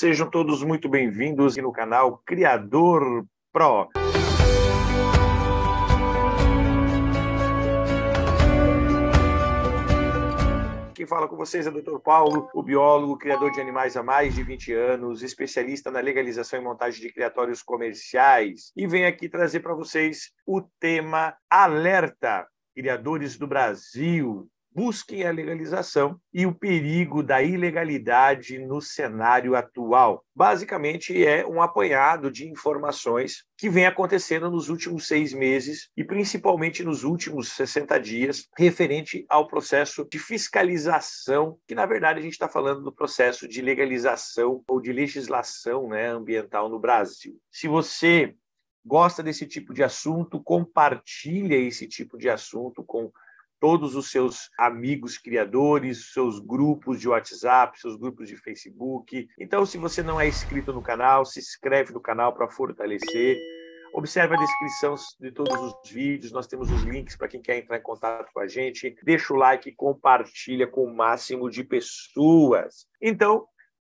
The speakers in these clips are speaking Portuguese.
Sejam todos muito bem-vindos no canal Criador Pro. Quem fala com vocês é o Dr. Paulo, o biólogo, criador de animais há mais de 20 anos, especialista na legalização e montagem de criatórios comerciais. E vem aqui trazer para vocês o tema Alerta, Criadores do Brasil, busquem a legalização e o perigo da ilegalidade no cenário atual. Basicamente, é um apanhado de informações que vem acontecendo nos últimos seis meses e principalmente nos últimos 60 dias, referente ao processo de fiscalização, que na verdade a gente está falando do processo de legalização ou de legislação né, ambiental no Brasil. Se você gosta desse tipo de assunto, compartilha esse tipo de assunto com todos os seus amigos criadores, seus grupos de WhatsApp, seus grupos de Facebook. Então, se você não é inscrito no canal, se inscreve no canal para fortalecer. Observe a descrição de todos os vídeos, nós temos os links para quem quer entrar em contato com a gente. Deixa o like e compartilha com o máximo de pessoas. Então,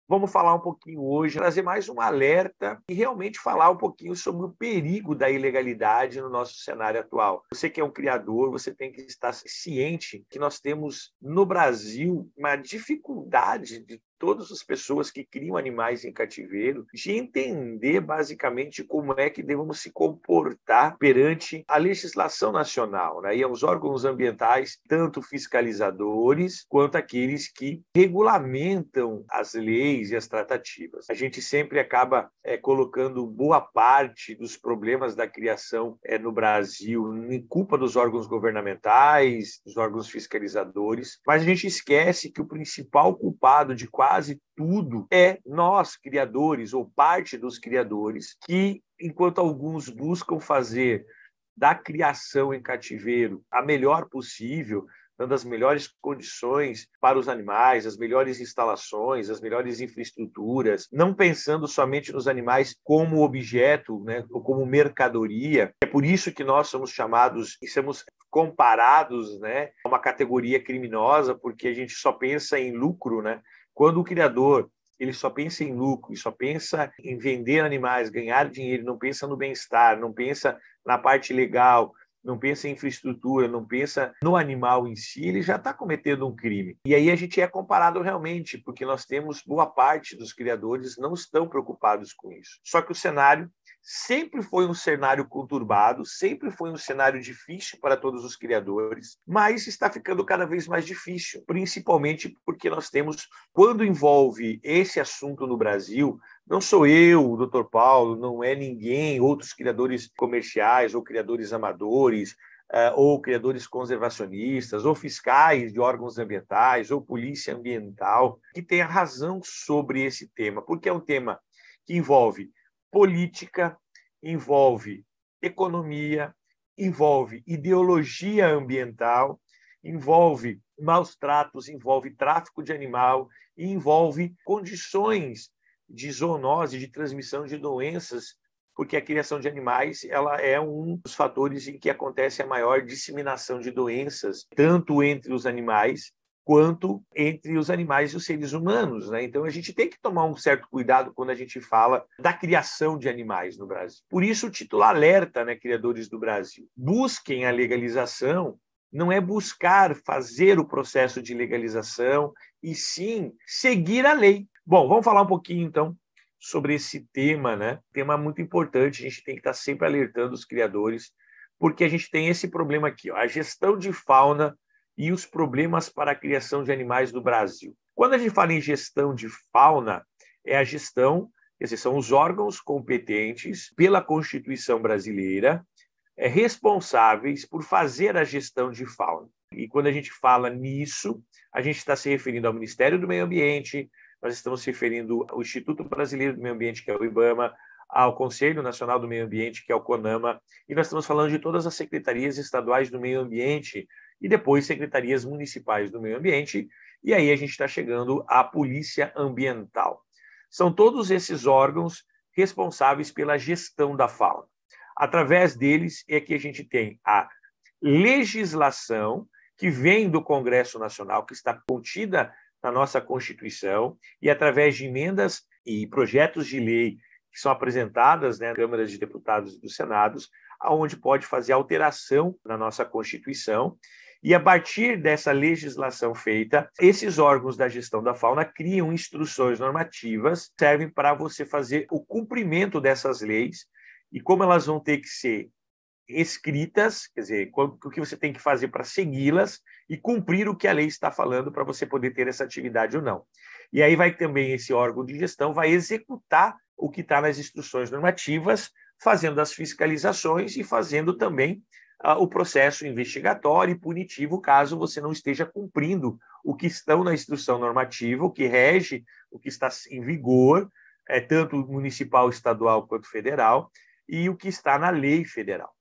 Vamos falar um pouquinho hoje, trazer mais um alerta e realmente falar um pouquinho sobre o perigo da ilegalidade no nosso cenário atual. Você que é um criador, você tem que estar ciente que nós temos no Brasil uma dificuldade de todas as pessoas que criam animais em cativeiro de entender basicamente como é que devemos se comportar perante a legislação nacional né? e aos órgãos ambientais, tanto fiscalizadores quanto aqueles que regulamentam as leis e as tratativas. A gente sempre acaba é, colocando boa parte dos problemas da criação é, no Brasil em culpa dos órgãos governamentais, dos órgãos fiscalizadores, mas a gente esquece que o principal culpado de quase quase tudo é nós, criadores, ou parte dos criadores, que, enquanto alguns buscam fazer da criação em cativeiro a melhor possível, dando as melhores condições para os animais, as melhores instalações, as melhores infraestruturas, não pensando somente nos animais como objeto, né, ou como mercadoria. É por isso que nós somos chamados e somos comparados, né, a uma categoria criminosa, porque a gente só pensa em lucro, né? Quando o criador ele só pensa em lucro, ele só pensa em vender animais, ganhar dinheiro, não pensa no bem-estar, não pensa na parte legal, não pensa em infraestrutura, não pensa no animal em si, ele já está cometendo um crime. E aí a gente é comparado realmente, porque nós temos boa parte dos criadores não estão preocupados com isso. Só que o cenário sempre foi um cenário conturbado, sempre foi um cenário difícil para todos os criadores, mas está ficando cada vez mais difícil, principalmente porque nós temos, quando envolve esse assunto no Brasil, não sou eu, o Dr. Paulo, não é ninguém, outros criadores comerciais ou criadores amadores, eh, ou criadores conservacionistas, ou fiscais de órgãos ambientais, ou polícia ambiental, que tenha razão sobre esse tema, porque é um tema que envolve política, envolve economia, envolve ideologia ambiental, envolve maus tratos, envolve tráfico de animal, envolve condições de zoonose, de transmissão de doenças, porque a criação de animais ela é um dos fatores em que acontece a maior disseminação de doenças, tanto entre os animais quanto entre os animais e os seres humanos. Né? Então, a gente tem que tomar um certo cuidado quando a gente fala da criação de animais no Brasil. Por isso, o título alerta, né, criadores do Brasil: busquem a legalização. Não é buscar fazer o processo de legalização, e sim seguir a lei. Bom, vamos falar um pouquinho então sobre esse tema, né? Tema muito importante, a gente tem que estar sempre alertando os criadores, porque a gente tem esse problema aqui, ó, a gestão de fauna e os problemas para a criação de animais do Brasil. Quando a gente fala em gestão de fauna, é a gestão, quer dizer, são os órgãos competentes pela Constituição brasileira é, responsáveis por fazer a gestão de fauna. E quando a gente fala nisso, a gente está se referindo ao Ministério do Meio Ambiente, nós estamos se referindo ao Instituto Brasileiro do Meio Ambiente, que é o IBAMA, ao Conselho Nacional do Meio Ambiente, que é o CONAMA, e nós estamos falando de todas as secretarias estaduais do meio ambiente e depois secretarias municipais do meio ambiente, e aí a gente está chegando à polícia ambiental. São todos esses órgãos responsáveis pela gestão da fauna. Através deles é que a gente tem a legislação que vem do Congresso Nacional, que está contida na nossa Constituição, e através de emendas e projetos de lei que são apresentadas né, câmaras de deputados e dos senados, aonde pode fazer alteração na nossa Constituição e a partir dessa legislação feita, esses órgãos da gestão da fauna criam instruções normativas, servem para você fazer o cumprimento dessas leis e como elas vão ter que ser escritas, quer dizer, o que você tem que fazer para segui-las e cumprir o que a lei está falando para você poder ter essa atividade ou não. E aí vai também esse órgão de gestão vai executar o que está nas instruções normativas, fazendo as fiscalizações e fazendo também o processo investigatório e punitivo, caso você não esteja cumprindo o que estão na instrução normativa, o que rege, o que está em vigor, é, tanto municipal, estadual quanto federal, e o que está na lei federal.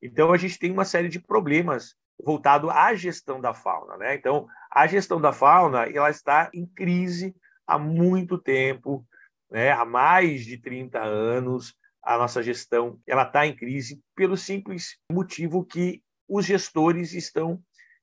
Então, a gente tem uma série de problemas voltado à gestão da fauna. Né? Então, a gestão da fauna ela está em crise há muito tempo, né? há mais de 30 anos, a nossa gestão ela está em crise pelo simples motivo que os gestores estão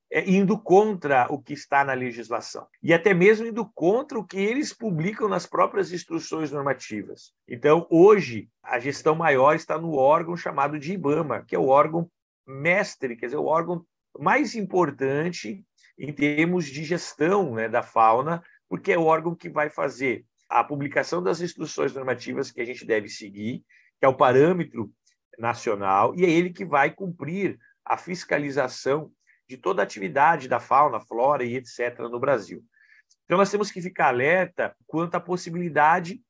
eh, indo contra o que está na legislação e até mesmo indo contra o que eles publicam nas próprias instruções normativas. Então, hoje, a gestão maior está no órgão chamado de IBAMA, que é o órgão mestre, quer dizer, o órgão mais importante em termos de gestão né, da fauna, porque é o órgão que vai fazer a publicação das instruções normativas que a gente deve seguir que é o parâmetro nacional, e é ele que vai cumprir a fiscalização de toda a atividade da fauna, flora e etc. no Brasil. Então, nós temos que ficar alerta quanto à possibilidade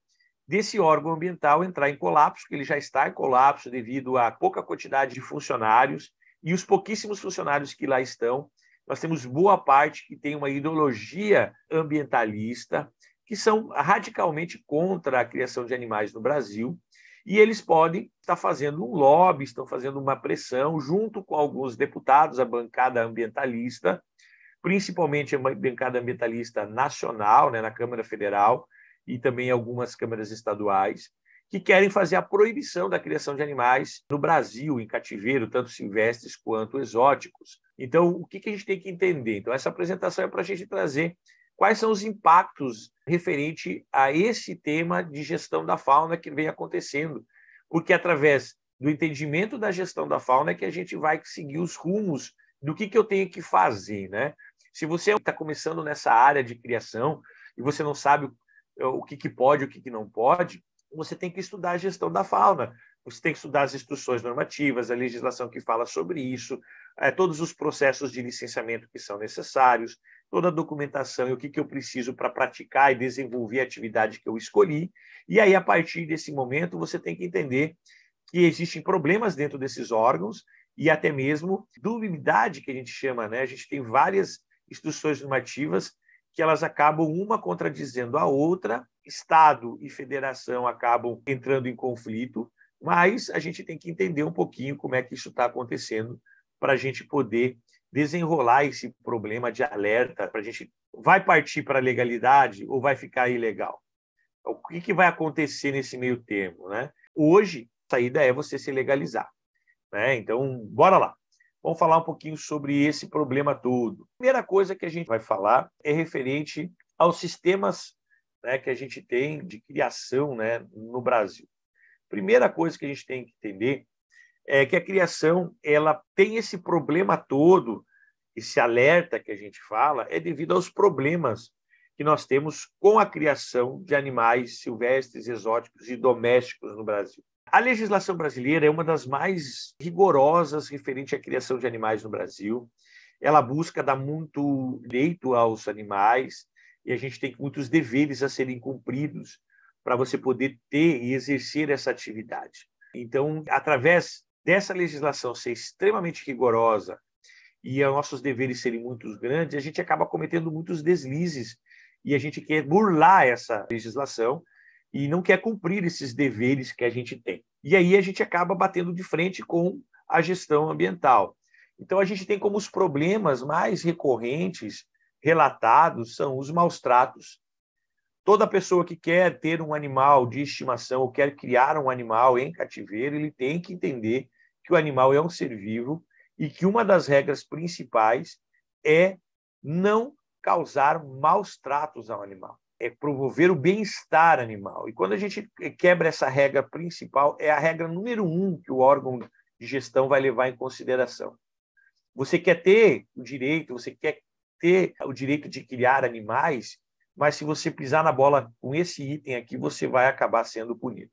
desse órgão ambiental entrar em colapso, que ele já está em colapso devido à pouca quantidade de funcionários e os pouquíssimos funcionários que lá estão. Nós temos boa parte que tem uma ideologia ambientalista, que são radicalmente contra a criação de animais no Brasil e eles podem estar tá fazendo um lobby, estão fazendo uma pressão junto com alguns deputados, a bancada ambientalista, principalmente a bancada ambientalista nacional, né, na Câmara Federal e também algumas câmaras estaduais, que querem fazer a proibição da criação de animais no Brasil, em cativeiro, tanto silvestres quanto exóticos. Então, o que, que a gente tem que entender? Então, essa apresentação é para a gente trazer quais são os impactos referente a esse tema de gestão da fauna que vem acontecendo, porque através do entendimento da gestão da fauna é que a gente vai seguir os rumos do que, que eu tenho que fazer, né? Se você está começando nessa área de criação e você não sabe o que, que pode e o que, que não pode, você tem que estudar a gestão da fauna, você tem que estudar as instruções normativas, a legislação que fala sobre isso, eh, todos os processos de licenciamento que são necessários, toda a documentação e o que, que eu preciso para praticar e desenvolver a atividade que eu escolhi. E aí, a partir desse momento, você tem que entender que existem problemas dentro desses órgãos e até mesmo duvidade, que a gente chama, né? A gente tem várias instruções normativas que elas acabam uma contradizendo a outra, Estado e federação acabam entrando em conflito, mas a gente tem que entender um pouquinho como é que isso está acontecendo para a gente poder desenrolar esse problema de alerta para a gente vai partir para a legalidade ou vai ficar ilegal? O que, que vai acontecer nesse meio termo? Né? Hoje, a saída é você se legalizar. Né? Então, bora lá. Vamos falar um pouquinho sobre esse problema todo. A primeira coisa que a gente vai falar é referente aos sistemas né, que a gente tem de criação né, no Brasil. Primeira coisa que a gente tem que entender é que a criação ela tem esse problema todo, esse alerta que a gente fala, é devido aos problemas que nós temos com a criação de animais silvestres, exóticos e domésticos no Brasil. A legislação brasileira é uma das mais rigorosas referente à criação de animais no Brasil. Ela busca dar muito direito aos animais e a gente tem muitos deveres a serem cumpridos para você poder ter e exercer essa atividade. Então, através dessa legislação ser extremamente rigorosa e os nossos deveres serem muito grandes, a gente acaba cometendo muitos deslizes e a gente quer burlar essa legislação e não quer cumprir esses deveres que a gente tem. E aí a gente acaba batendo de frente com a gestão ambiental. Então a gente tem como os problemas mais recorrentes relatados são os maus tratos Toda pessoa que quer ter um animal de estimação ou quer criar um animal em cativeiro, ele tem que entender que o animal é um ser vivo e que uma das regras principais é não causar maus tratos ao animal, é promover o bem-estar animal. E quando a gente quebra essa regra principal, é a regra número um que o órgão de gestão vai levar em consideração. Você quer ter o direito, você quer ter o direito de criar animais, mas se você pisar na bola com esse item aqui, você vai acabar sendo punido.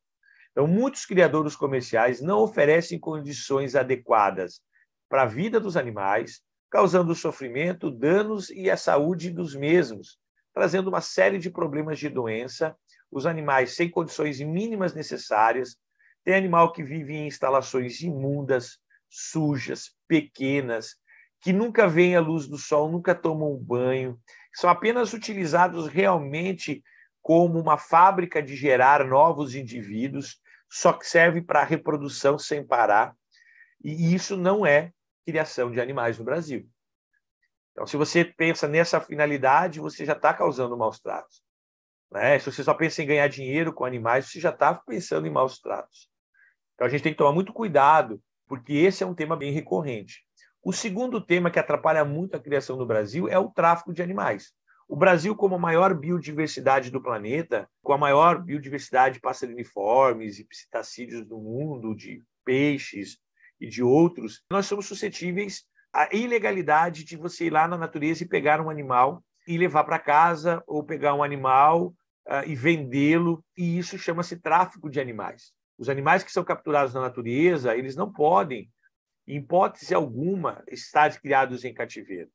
Então, muitos criadores comerciais não oferecem condições adequadas para a vida dos animais, causando sofrimento, danos e a saúde dos mesmos, trazendo uma série de problemas de doença. Os animais sem condições mínimas necessárias, tem animal que vive em instalações imundas, sujas, pequenas, que nunca veem a luz do sol, nunca tomam um banho, são apenas utilizados realmente como uma fábrica de gerar novos indivíduos, só que serve para reprodução sem parar. E isso não é criação de animais no Brasil. Então, se você pensa nessa finalidade, você já está causando maus tratos. Né? Se você só pensa em ganhar dinheiro com animais, você já está pensando em maus tratos. Então, a gente tem que tomar muito cuidado, porque esse é um tema bem recorrente. O segundo tema que atrapalha muito a criação do Brasil é o tráfico de animais. O Brasil, como a maior biodiversidade do planeta, com a maior biodiversidade de passeriniformes e psitacídeos do mundo, de peixes e de outros, nós somos suscetíveis à ilegalidade de você ir lá na natureza e pegar um animal e levar para casa, ou pegar um animal uh, e vendê-lo, e isso chama-se tráfico de animais. Os animais que são capturados na natureza, eles não podem em hipótese alguma, estar criados em cativeiro.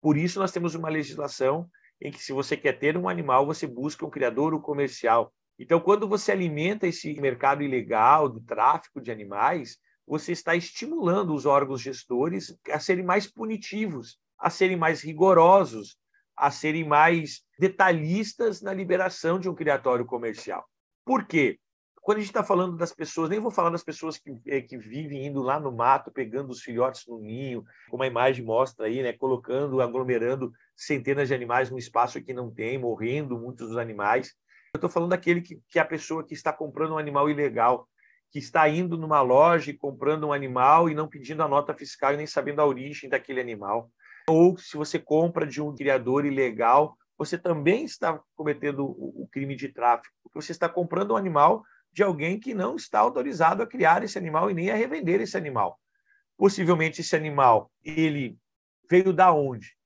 Por isso, nós temos uma legislação em que, se você quer ter um animal, você busca um criador ou comercial. Então, quando você alimenta esse mercado ilegal do tráfico de animais, você está estimulando os órgãos gestores a serem mais punitivos, a serem mais rigorosos, a serem mais detalhistas na liberação de um criatório comercial. Por quê? quando a gente está falando das pessoas, nem vou falar das pessoas que, é, que vivem indo lá no mato, pegando os filhotes no ninho, como a imagem mostra aí, né, colocando, aglomerando centenas de animais num espaço que não tem, morrendo muitos dos animais. Eu estou falando daquele que, que é a pessoa que está comprando um animal ilegal, que está indo numa loja e comprando um animal e não pedindo a nota fiscal e nem sabendo a origem daquele animal. Ou se você compra de um criador ilegal, você também está cometendo o crime de tráfico, porque você está comprando um animal de alguém que não está autorizado a criar esse animal e nem a revender esse animal. Possivelmente esse animal ele veio da onde?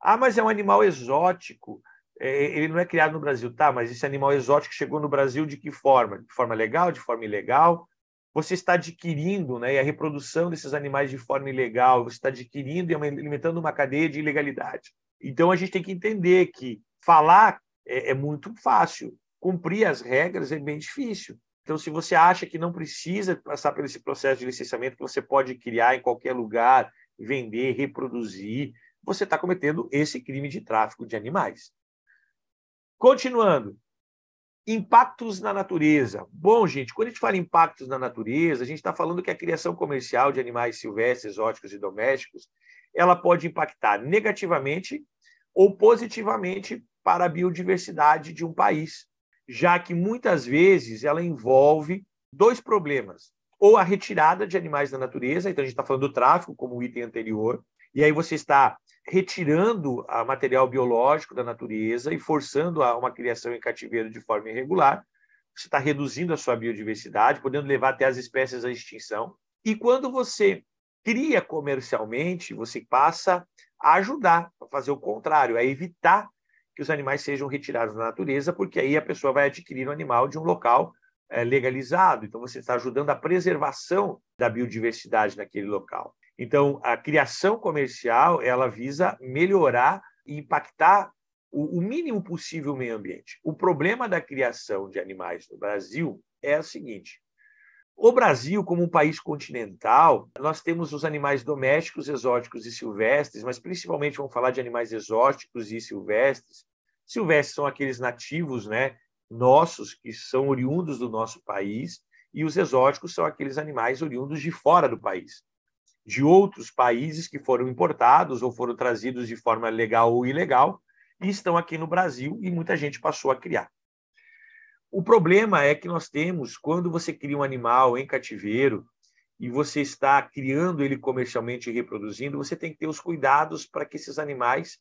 Ah, mas é um animal exótico. É, ele não é criado no Brasil, tá? Mas esse animal exótico chegou no Brasil de que forma? De forma legal? De forma ilegal? Você está adquirindo, né? E a reprodução desses animais de forma ilegal, você está adquirindo e alimentando uma cadeia de ilegalidade. Então a gente tem que entender que falar é, é muito fácil, cumprir as regras é bem difícil. Então, se você acha que não precisa passar por esse processo de licenciamento, que você pode criar em qualquer lugar, vender, reproduzir, você está cometendo esse crime de tráfico de animais. Continuando, impactos na natureza. Bom, gente, quando a gente fala em impactos na natureza, a gente está falando que a criação comercial de animais silvestres, exóticos e domésticos, ela pode impactar negativamente ou positivamente para a biodiversidade de um país já que muitas vezes ela envolve dois problemas. Ou a retirada de animais da natureza, então a gente está falando do tráfico como o item anterior, e aí você está retirando a material biológico da natureza e forçando a uma criação em cativeiro de forma irregular. Você está reduzindo a sua biodiversidade, podendo levar até as espécies à extinção. E quando você cria comercialmente, você passa a ajudar, a fazer o contrário, a evitar que os animais sejam retirados da natureza, porque aí a pessoa vai adquirir o um animal de um local eh, legalizado. Então, você está ajudando a preservação da biodiversidade naquele local. Então, a criação comercial ela visa melhorar e impactar o, mínimo possível o meio ambiente. O problema da criação de animais no Brasil é o seguinte: o Brasil, como um país continental, nós temos os animais domésticos, exóticos e silvestres, mas principalmente vamos falar de animais exóticos e silvestres. Silvestres são aqueles nativos, né, nossos, que são oriundos do nosso país, e os exóticos são aqueles animais oriundos de fora do país, de outros países que foram importados ou foram trazidos de forma legal ou ilegal e estão aqui no Brasil e muita gente passou a criar. O problema é que nós temos, quando você cria um animal em cativeiro e você está criando ele comercialmente e reproduzindo, você tem que ter os cuidados para que esses animais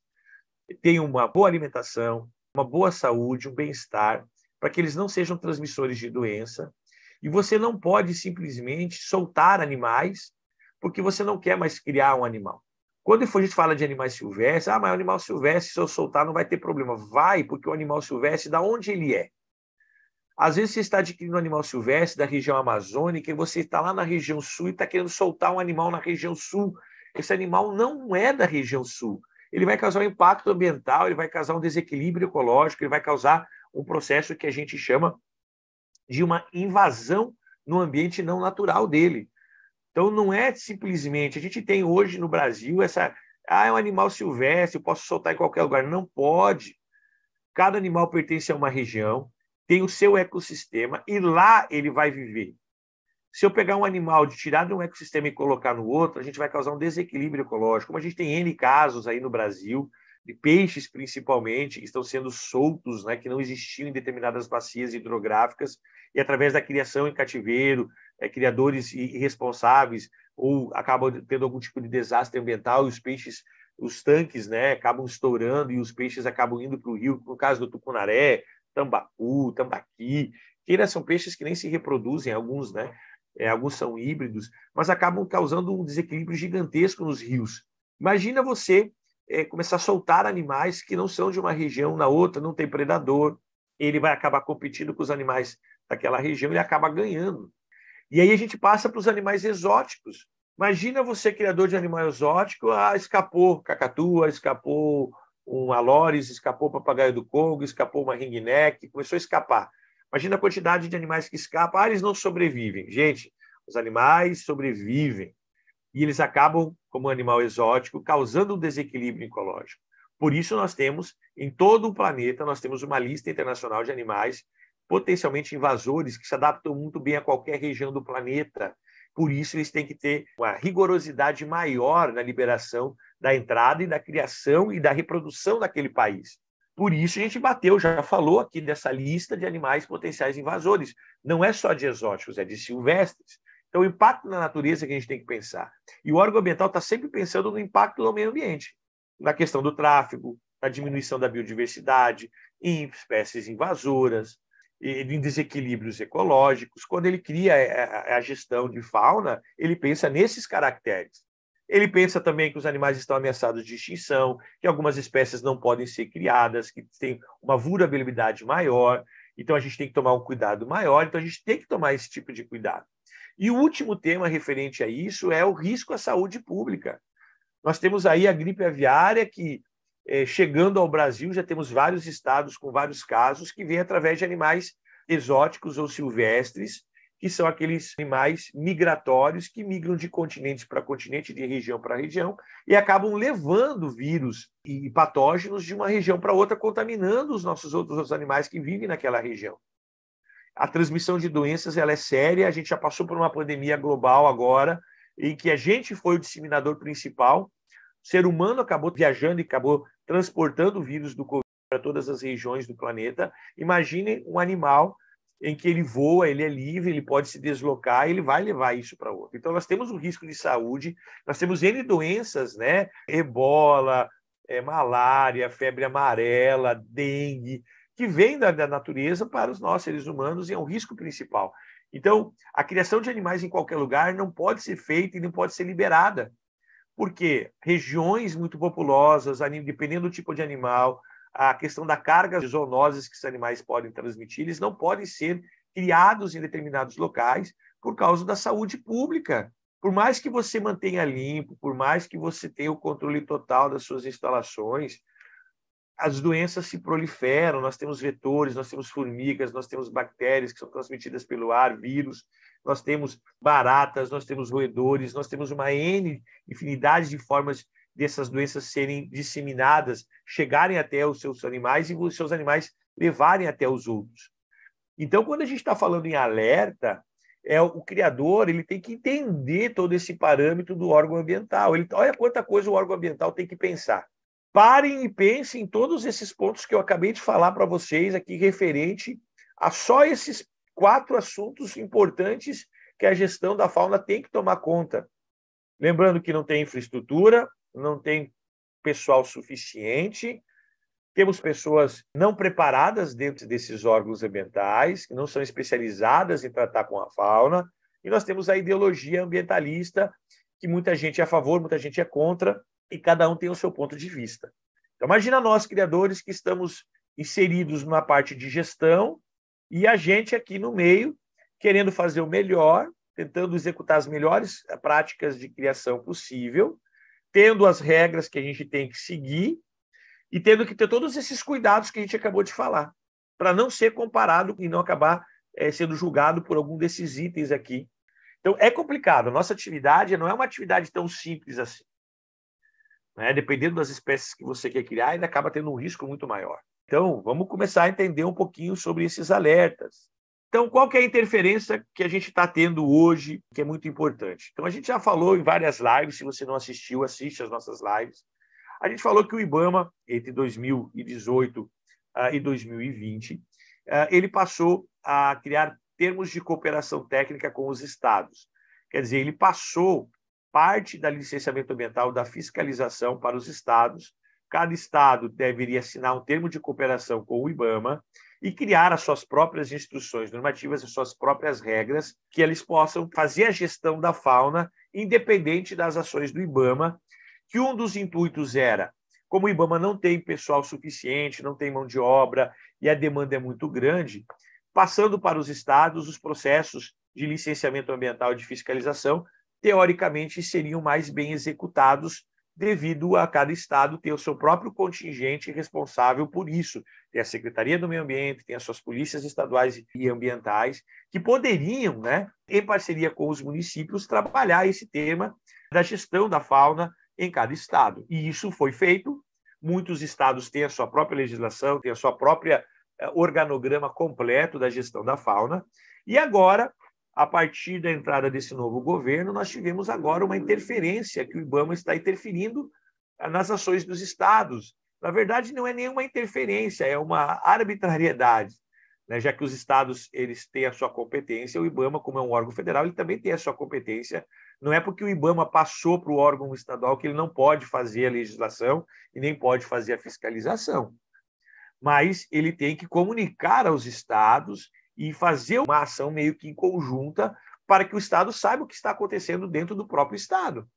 tenham uma boa alimentação, uma boa saúde, um bem-estar, para que eles não sejam transmissores de doença. E você não pode simplesmente soltar animais porque você não quer mais criar um animal. Quando a gente fala de animais silvestres, ah, mas o animal silvestre, se eu soltar, não vai ter problema. Vai, porque o animal silvestre, da onde ele é? Às vezes você está adquirindo um animal silvestre da região amazônica e você está lá na região sul e está querendo soltar um animal na região sul. Esse animal não é da região sul. Ele vai causar um impacto ambiental, ele vai causar um desequilíbrio ecológico, ele vai causar um processo que a gente chama de uma invasão no ambiente não natural dele. Então não é simplesmente a gente tem hoje no Brasil essa ah é um animal silvestre, eu posso soltar em qualquer lugar. Não pode. Cada animal pertence a uma região, tem o seu ecossistema e lá ele vai viver. Se eu pegar um animal de tirar de um ecossistema e colocar no outro, a gente vai causar um desequilíbrio ecológico. Como a gente tem N casos aí no Brasil, de peixes principalmente, que estão sendo soltos, né, que não existiam em determinadas bacias hidrográficas, e através da criação em cativeiro, é, criadores irresponsáveis ou acabam tendo algum tipo de desastre ambiental e os peixes, os tanques né, acabam estourando e os peixes acabam indo para o rio, no caso do tucunaré, tambacu, tambaqui. Queiras né, são peixes que nem se reproduzem, alguns, né? É, alguns são híbridos, mas acabam causando um desequilíbrio gigantesco nos rios. Imagina você é, começar a soltar animais que não são de uma região na outra, não tem predador, ele vai acabar competindo com os animais daquela região, ele acaba ganhando. E aí a gente passa para os animais exóticos. Imagina você, criador de animal exótico, ah, escapou cacatua, escapou um alores, escapou o papagaio do Congo, escapou uma ringneck, começou a escapar. Imagina a quantidade de animais que escapam. Ah, eles não sobrevivem. Gente, os animais sobrevivem. E eles acabam, como animal exótico, causando um desequilíbrio ecológico. Por isso, nós temos, em todo o planeta, nós temos uma lista internacional de animais potencialmente invasores que se adaptam muito bem a qualquer região do planeta por isso, eles têm que ter uma rigorosidade maior na liberação da entrada e da criação e da reprodução daquele país. Por isso, a gente bateu, já falou aqui dessa lista de animais potenciais invasores. Não é só de exóticos, é de silvestres. Então, o impacto na natureza que a gente tem que pensar. E o órgão ambiental está sempre pensando no impacto no meio ambiente, na questão do tráfego, na diminuição da biodiversidade, em espécies invasoras, em desequilíbrios ecológicos. Quando ele cria é, é, é a gestão de fauna, ele pensa nesses caracteres. Ele pensa também que os animais estão ameaçados de extinção, que algumas espécies não podem ser criadas, que tem uma vulnerabilidade maior. Então a gente tem que tomar um cuidado maior. Então a gente tem que tomar esse tipo de cuidado. E o último tema referente a isso é o risco à saúde pública. Nós temos aí a gripe aviária que eh, chegando ao Brasil, já temos vários estados com vários casos que vêm através de animais exóticos ou silvestres, que são aqueles animais migratórios que migram de continente para continente, de região para região, e acabam levando vírus e patógenos de uma região para outra, contaminando os nossos outros, outros animais que vivem naquela região. A transmissão de doenças ela é séria, a gente já passou por uma pandemia global agora, em que a gente foi o disseminador principal, o ser humano acabou viajando e acabou transportando o vírus do Covid para todas as regiões do planeta. Imagine um animal em que ele voa, ele é livre, ele pode se deslocar, ele vai levar isso para outro. Então, nós temos um risco de saúde, nós temos N doenças, né? Ebola, é, malária, febre amarela, dengue, que vem da, da natureza para os nossos seres humanos e é um risco principal. Então, a criação de animais em qualquer lugar não pode ser feita e não pode ser liberada porque regiões muito populosas, dependendo do tipo de animal, a questão da carga de zoonoses que esses animais podem transmitir, eles não podem ser criados em determinados locais por causa da saúde pública. Por mais que você mantenha limpo, por mais que você tenha o controle total das suas instalações, as doenças se proliferam, nós temos vetores, nós temos formigas, nós temos bactérias que são transmitidas pelo ar, vírus, nós temos baratas, nós temos roedores, nós temos uma N infinidade de formas dessas doenças serem disseminadas, chegarem até os seus animais e os seus animais levarem até os outros. Então, quando a gente está falando em alerta, é o criador ele tem que entender todo esse parâmetro do órgão ambiental. Ele, olha quanta coisa o órgão ambiental tem que pensar. Parem e pensem em todos esses pontos que eu acabei de falar para vocês aqui, referente a só esses quatro assuntos importantes que a gestão da fauna tem que tomar conta. Lembrando que não tem infraestrutura, não tem pessoal suficiente, temos pessoas não preparadas dentro desses órgãos ambientais, que não são especializadas em tratar com a fauna, e nós temos a ideologia ambientalista, que muita gente é a favor, muita gente é contra, e cada um tem o seu ponto de vista. Então, imagina nós, criadores, que estamos inseridos na parte de gestão e a gente aqui no meio, querendo fazer o melhor, tentando executar as melhores práticas de criação possível, tendo as regras que a gente tem que seguir e tendo que ter todos esses cuidados que a gente acabou de falar, para não ser comparado e não acabar é, sendo julgado por algum desses itens aqui. Então, é complicado. A nossa atividade não é uma atividade tão simples assim. Né? Dependendo das espécies que você quer criar, ele acaba tendo um risco muito maior. Então, vamos começar a entender um pouquinho sobre esses alertas. Então, qual que é a interferência que a gente está tendo hoje, que é muito importante? Então, a gente já falou em várias lives, se você não assistiu, assiste as nossas lives. A gente falou que o IBAMA, entre 2018 uh, e 2020, uh, ah, ah, ele passou a criar termos de cooperação técnica com os estados. Quer dizer, ele passou parte da licenciamento ambiental da fiscalização para os estados. Cada estado deveria assinar um termo de cooperação com o IBAMA e criar as suas próprias instruções normativas, as suas próprias regras, que eles possam fazer a gestão da fauna independente das ações do IBAMA, que um dos intuitos era, como o IBAMA não tem pessoal suficiente, não tem mão de obra e a demanda é muito grande, passando para os estados os processos de licenciamento ambiental e de fiscalização teoricamente seriam mais bem executados devido a cada estado ter o seu próprio contingente responsável por isso. Tem a Secretaria do Meio Ambiente, tem as suas polícias estaduais e ambientais, que poderiam, né, em parceria com os municípios, trabalhar esse tema da gestão da fauna em cada estado. E isso foi feito. Muitos estados têm a sua própria legislação, têm a sua própria eh, organograma completo da gestão da fauna. E agora a partir da entrada desse novo governo, nós tivemos agora uma interferência, que o Ibama está interferindo ah, nas ações dos estados. Na verdade, não é nenhuma interferência, é uma arbitrariedade, né? já que os estados eles têm a sua competência, o Ibama, como é um órgão federal, ele também tem a sua competência. Não é porque o Ibama passou para o órgão estadual que ele não pode fazer a legislação e nem pode fazer a fiscalização. Mas ele tem que comunicar aos estados e fazer uma ação meio que em conjunta para que o Estado saiba o que está acontecendo dentro do próprio Estado.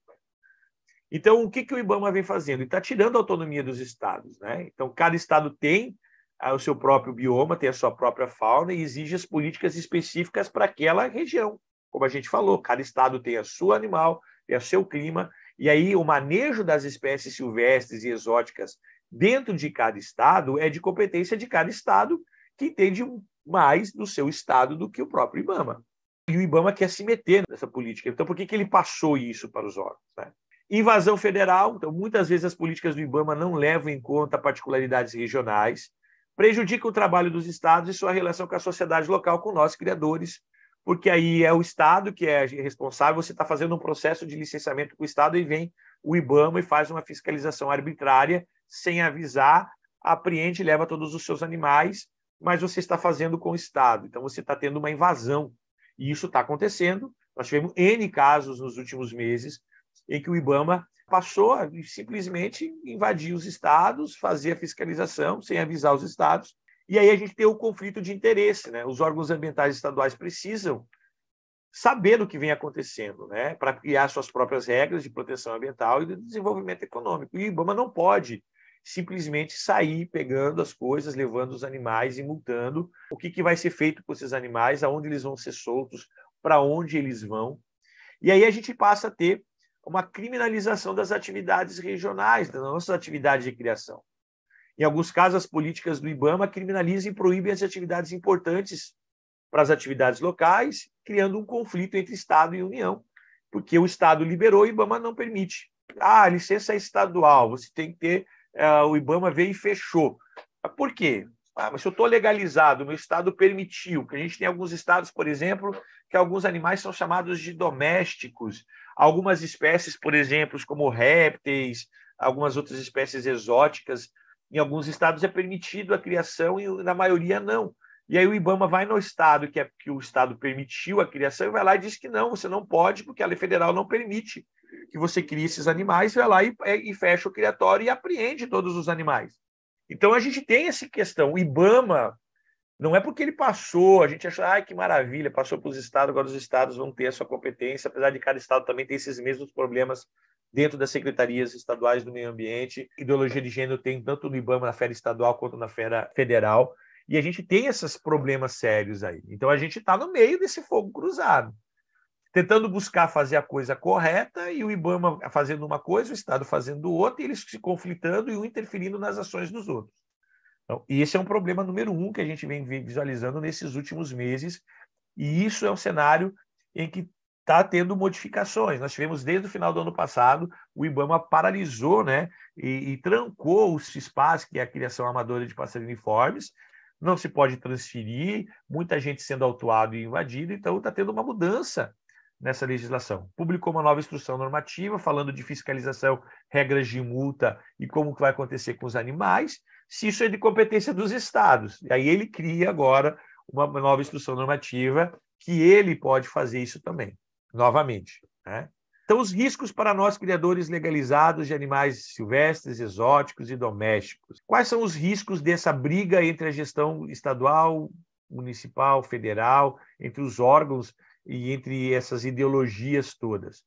Então, o que, que o IBAMA vem fazendo? Ele está tirando a autonomia dos Estados. Né? Então, cada Estado tem ah, o seu próprio bioma, tem a sua própria fauna e exige as políticas específicas para aquela região. Como a gente falou, cada Estado tem a sua animal, tem o seu clima, e aí o manejo das espécies silvestres e exóticas dentro de cada Estado é de competência de cada Estado que entende mais do seu Estado do que o próprio Ibama. E o Ibama quer se meter nessa política. Então, por que, que ele passou isso para os órgãos? Né? Invasão federal, então, muitas vezes as políticas do Ibama não levam em conta particularidades regionais, prejudica o trabalho dos estados e sua relação com a sociedade local, com nós, criadores, porque aí é o Estado que é responsável, você está fazendo um processo de licenciamento com o Estado e vem o IBAMA e faz uma fiscalização arbitrária, sem avisar, apreende e leva todos os seus animais, mas você está fazendo com o Estado. Então, você está tendo uma invasão. E isso está acontecendo. Nós tivemos N casos nos últimos meses em que o Ibama passou a simplesmente invadir os estados, fazer a fiscalização sem avisar os estados. E aí a gente tem o conflito de interesse. Né? Os órgãos ambientais estaduais precisam saber o que vem acontecendo né? para criar suas próprias regras de proteção ambiental e de desenvolvimento econômico. E o Ibama não pode simplesmente sair pegando as coisas, levando os animais e multando. O que, que vai ser feito com esses animais, aonde eles vão ser soltos, para onde eles vão. E aí a gente passa a ter uma criminalização das atividades regionais, das nossas atividades de criação. Em alguns casos, as políticas do IBAMA criminalizam e proíbem as atividades importantes para as atividades locais, criando um conflito entre Estado e União, porque o Estado liberou e o IBAMA não permite. Ah, licença estadual, você tem que ter é, o IBAMA veio e fechou. Por quê? Ah, mas se eu estou legalizado, meu estado permitiu, porque a gente tem alguns estados, por exemplo, que alguns animais são chamados de domésticos. Algumas espécies, por exemplo, como répteis, algumas outras espécies exóticas, em alguns estados é permitido a criação e na maioria não. E aí o IBAMA vai no estado que, é, que o estado permitiu a criação e vai lá e diz que não, você não pode, porque a lei federal não permite que você cria esses animais, vai lá e, é, e fecha o criatório e apreende todos os animais. Então a gente tem essa questão. O IBAMA não é porque ele passou, a gente achou, ai que maravilha, passou para os estados, agora os estados vão ter a sua competência, apesar de cada estado também ter esses mesmos problemas dentro das secretarias estaduais do meio ambiente. Ideologia de gênero tem tanto no IBAMA na fera estadual quanto na fera federal. E a gente tem esses problemas sérios aí. Então a gente está no meio desse fogo cruzado tentando buscar fazer a coisa correta e o IBAMA fazendo uma coisa, o Estado fazendo outra, e eles se conflitando e um interferindo nas ações dos outros. Então, e esse é um problema número um que a gente vem visualizando nesses últimos meses, e isso é um cenário em que está tendo modificações. Nós tivemos desde o final do ano passado, o IBAMA paralisou né, e, e trancou o CISPAS, que é a criação amadora de passarinho uniformes, não se pode transferir, muita gente sendo autuado e invadido, então está tendo uma mudança nessa legislação. Publicou uma nova instrução normativa falando de fiscalização, regras de multa e como que vai acontecer com os animais, se isso é de competência dos estados. E aí ele cria agora uma nova instrução normativa que ele pode fazer isso também, novamente. Né? Então, os riscos para nós, criadores legalizados de animais silvestres, exóticos e domésticos. Quais são os riscos dessa briga entre a gestão estadual, municipal, federal, entre os órgãos e entre essas ideologias todas.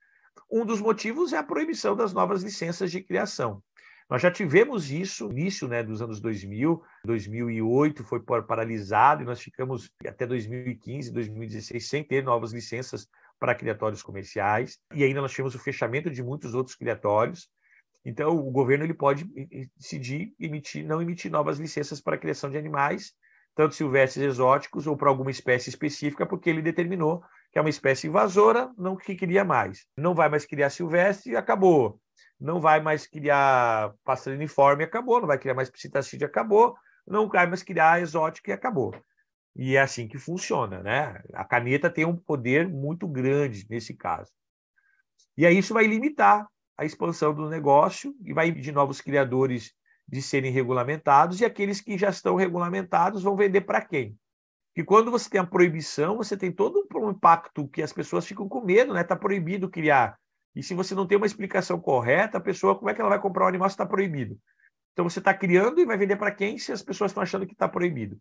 Um dos motivos é a proibição das novas licenças de criação. Nós já tivemos isso no início né, dos anos 2000, 2008 foi paralisado e nós ficamos até 2015, 2016 sem ter novas licenças para criatórios comerciais e ainda nós tivemos o fechamento de muitos outros criatórios. Então, o governo ele pode decidir emitir, não emitir novas licenças para a criação de animais, tanto silvestres exóticos ou para alguma espécie específica, porque ele determinou que é uma espécie invasora, não que queria mais. Não vai mais criar silvestre, acabou. Não vai mais criar passarinho uniforme, acabou. Não vai criar mais psitacide, acabou. Não vai mais criar exótico e acabou. E é assim que funciona, né? A caneta tem um poder muito grande nesse caso. E aí isso vai limitar a expansão do negócio e vai de novos criadores de serem regulamentados e aqueles que já estão regulamentados vão vender para quem? que quando você tem a proibição, você tem todo um impacto que as pessoas ficam com medo, né? Está proibido criar. E se você não tem uma explicação correta, a pessoa, como é que ela vai comprar um animal se está proibido? Então você está criando e vai vender para quem se as pessoas estão achando que está proibido.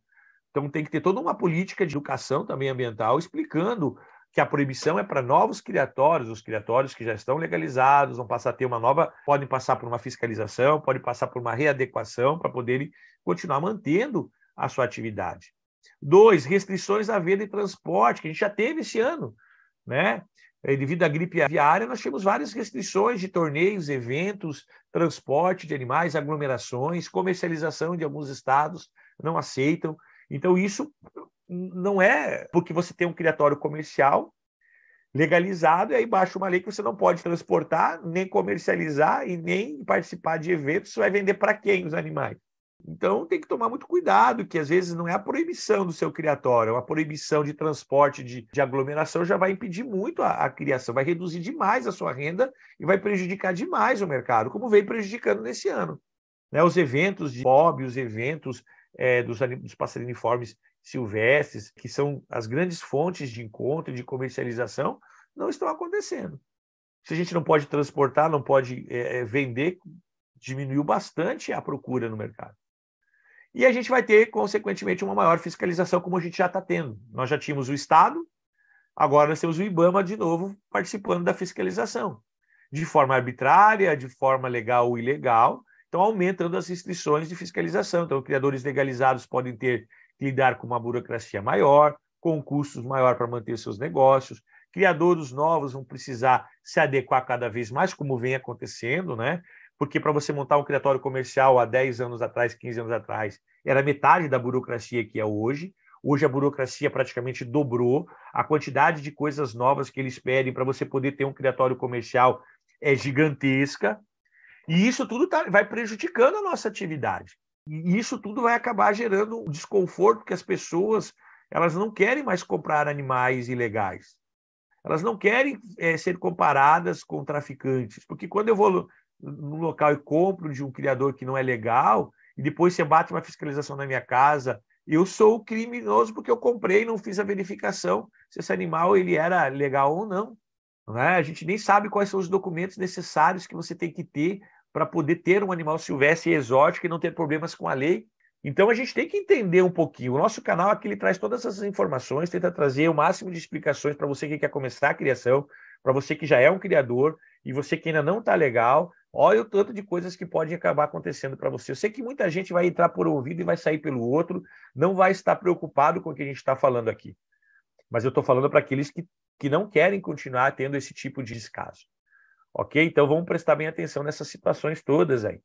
Então tem que ter toda uma política de educação também ambiental explicando que a proibição é para novos criatórios, os criatórios que já estão legalizados, vão passar a ter uma nova, podem passar por uma fiscalização, podem passar por uma readequação para poderem continuar mantendo a sua atividade. Dois, restrições à venda e transporte, que a gente já teve esse ano, né? Devido à gripe aviária, nós tivemos várias restrições de torneios, eventos, transporte de animais, aglomerações, comercialização de alguns estados não aceitam. Então, isso não é porque você tem um criatório comercial legalizado, e aí baixa uma lei que você não pode transportar, nem comercializar e nem participar de eventos. Você vai vender para quem os animais? Então tem que tomar muito cuidado, que às vezes não é a proibição do seu criatório, é uma proibição de transporte de, de aglomeração já vai impedir muito a, a, criação, vai reduzir demais a sua renda e vai prejudicar demais o mercado, como vem prejudicando nesse ano. Né? Os eventos de Bob, os eventos é, dos, dos passeriniformes silvestres, que são as grandes fontes de encontro e de comercialização, não estão acontecendo. Se a gente não pode transportar, não pode é, é vender, diminuiu bastante a procura no mercado. E a gente vai ter, consequentemente, uma maior fiscalização, como a gente já está tendo. Nós já tínhamos o Estado, agora nós temos o IBAMA de novo participando da fiscalização, de forma arbitrária, de forma legal ou ilegal. Então, aumentando as restrições de fiscalização. Então, criadores legalizados podem ter que lidar com uma burocracia maior, com custos maior para manter seus negócios. Criadores novos vão precisar se adequar cada vez mais, como vem acontecendo, né? porque para você montar um criatório comercial há 10 anos atrás, 15 anos atrás, era metade da burocracia que é hoje. Hoje a burocracia praticamente dobrou, a quantidade de coisas novas que eles pedem para você poder ter um criatório comercial é gigantesca. E isso tudo tá, vai prejudicando a nossa atividade. E isso tudo vai acabar gerando um desconforto que as pessoas elas não querem mais comprar animais ilegais. Elas não querem é, ser comparadas com traficantes, porque quando eu vou no local e compro de um criador que não é legal, e depois você bate uma fiscalização na minha casa, eu sou criminoso porque eu comprei e não fiz a verificação se esse animal ele era legal ou não. né A gente nem sabe quais são os documentos necessários que você tem que ter para poder ter um animal silvestre e exótico e não ter problemas com a lei. Então a gente tem que entender um pouquinho. O nosso canal aqui ele traz todas essas informações, tenta trazer o máximo de explicações para você que quer começar a criação, para você que já é um criador e você que ainda não está legal, Olha o tanto de coisas que pode acabar acontecendo para você. Eu sei que muita gente vai entrar por um ouvido e vai sair pelo outro, não vai estar preocupado com o que a gente está falando aqui. Mas eu estou falando para aqueles que, que não querem continuar tendo esse tipo de descaso. Ok? Então vamos prestar bem atenção nessas situações todas aí.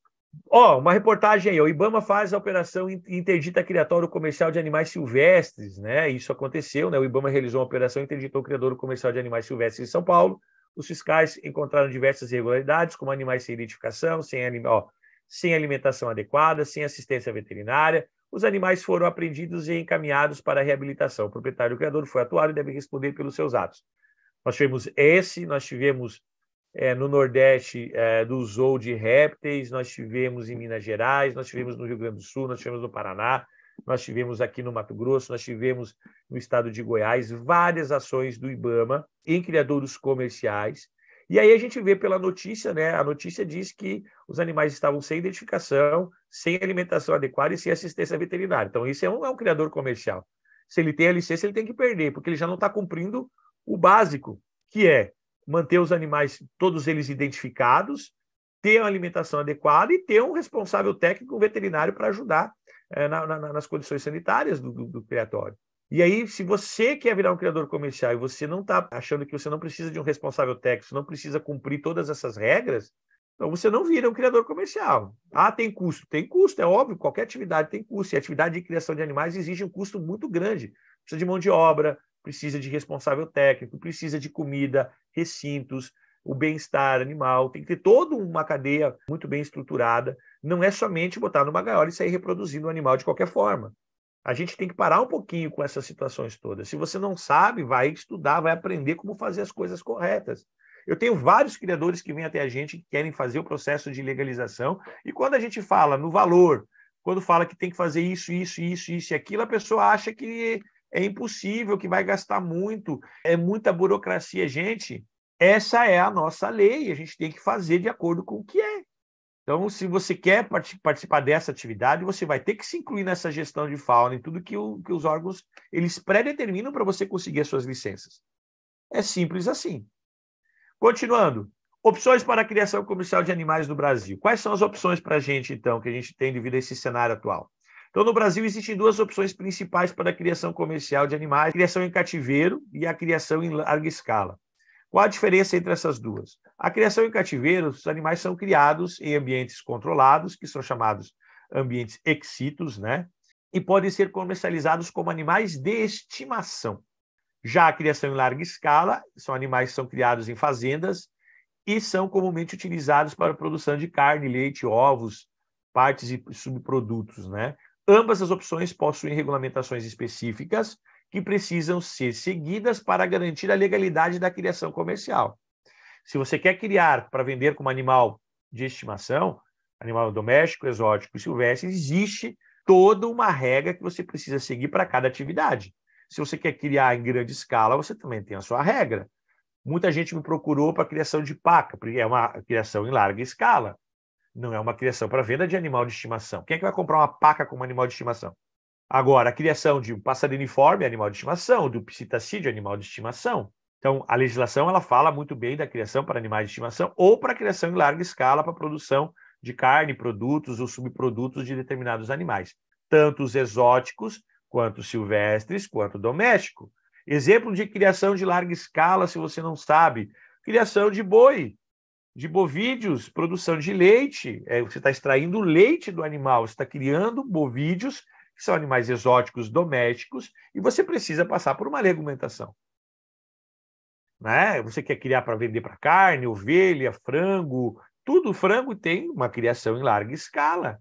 Ó, oh, uma reportagem aí. O Ibama faz a operação interdita criatório comercial de animais silvestres, né? Isso aconteceu, né? O Ibama realizou uma operação interditou o criador comercial de animais silvestres em São Paulo. Os fiscais encontraram diversas irregularidades, como animais sem identificação, sem, ó, sem alimentação adequada, sem assistência veterinária. Os animais foram apreendidos e encaminhados para a reabilitação. O proprietário o criador foi atuado e deve responder pelos seus atos. Nós tivemos esse, nós tivemos é, no Nordeste é, do zoo de répteis, nós tivemos em Minas Gerais, nós tivemos no Rio Grande do Sul, nós tivemos no Paraná, nós tivemos aqui no Mato Grosso, nós tivemos no estado de Goiás várias ações do IBAMA em criadores comerciais. E aí a gente vê pela notícia, né? A notícia diz que os animais estavam sem identificação, sem alimentação adequada e sem assistência veterinária. Então, isso é um, é um criador comercial. Se ele tem a licença, ele tem que perder, porque ele já não está cumprindo o básico, que é manter os animais, todos eles identificados, ter uma alimentação adequada e ter um responsável técnico veterinário para ajudar é, na, na, nas condições sanitárias do, do, do criatório. E aí, se você quer virar um criador comercial e você não está achando que você não precisa de um responsável técnico, não precisa cumprir todas essas regras, então você não vira um criador comercial. Ah, tem custo. Tem custo, é óbvio, qualquer atividade tem custo. E a atividade de criação de animais exige um custo muito grande. Precisa de mão de obra, precisa de responsável técnico, precisa de comida, recintos, o bem-estar animal. Tem que ter toda uma cadeia muito bem estruturada não é somente botar numa gaiola e sair reproduzindo o animal de qualquer forma. A gente tem que parar um pouquinho com essas situações todas. Se você não sabe, vai estudar, vai aprender como fazer as coisas corretas. Eu tenho vários criadores que vêm até a gente que querem fazer o processo de legalização, e quando a gente fala no valor, quando fala que tem que fazer isso, isso, isso, isso e aquilo, a pessoa acha que é impossível, que vai gastar muito, é muita burocracia. Gente, essa é a nossa lei, a gente tem que fazer de acordo com o que é. Então, se você quer participar dessa atividade, você vai ter que se incluir nessa gestão de fauna, e tudo que, o, que os órgãos eles predeterminam para você conseguir as suas licenças. É simples assim. Continuando, opções para a criação comercial de animais no Brasil. Quais são as opções para a gente, então, que a gente tem devido a esse cenário atual? Então, no Brasil, existem duas opções principais para a criação comercial de animais: a criação em cativeiro e a criação em larga escala. Qual a diferença entre essas duas? A criação em cativeiro, os animais são criados em ambientes controlados, que são chamados ambientes exitos, né? E podem ser comercializados como animais de estimação. Já a criação em larga escala, são animais que são criados em fazendas e são comumente utilizados para a produção de carne, leite, ovos, partes e subprodutos, né? Ambas as opções possuem regulamentações específicas que precisam ser seguidas para garantir a legalidade da criação comercial. Se você quer criar para vender como animal de estimação, animal doméstico, exótico e silvestre, existe toda uma regra que você precisa seguir para cada atividade. Se você quer criar em grande escala, você também tem a sua regra. Muita gente me procurou para criação de paca, porque é uma criação em larga escala. Não é uma criação para venda de animal de estimação. Quem é que vai comprar uma paca como animal de estimação? Agora, a criação de um passarinho é animal de estimação, do psitacídeo animal de estimação. Então, a legislação ela fala muito bem da criação para animais de estimação ou para criação em larga escala para produção de carne, produtos ou subprodutos de determinados animais, tanto os exóticos, quanto silvestres, quanto doméstico. Exemplo de criação de larga escala, se você não sabe, criação de boi, de bovídeos, produção de leite. É, você está extraindo leite do animal, você está criando bovídeos que são animais exóticos domésticos, e você precisa passar por uma regulamentação. Né? Você quer criar para vender para carne, ovelha, frango, tudo frango tem uma criação em larga escala.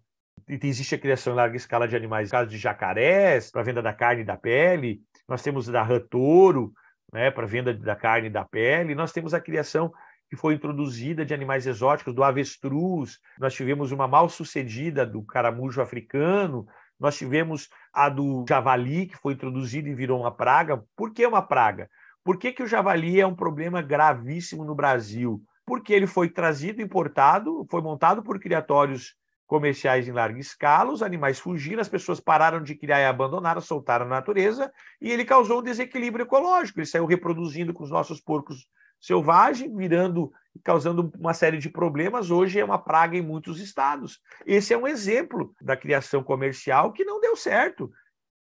Existe a criação em larga escala de animais, caso de jacarés, para venda da carne e da pele. Nós temos da rã touro, né, para venda da carne e da pele. Nós temos a criação que foi introduzida de animais exóticos, do avestruz. Nós tivemos uma mal sucedida do caramujo africano. Nós tivemos a do javali, que foi introduzida e virou uma praga. Por que uma praga? Por que, que o javali é um problema gravíssimo no Brasil? Porque ele foi trazido, importado, foi montado por criatórios comerciais em larga escala, os animais fugiram, as pessoas pararam de criar e abandonaram, soltaram a natureza, e ele causou um desequilíbrio ecológico. Ele saiu reproduzindo com os nossos porcos selvagem, virando e causando uma série de problemas, hoje é uma praga em muitos estados. Esse é um exemplo da criação comercial que não deu certo.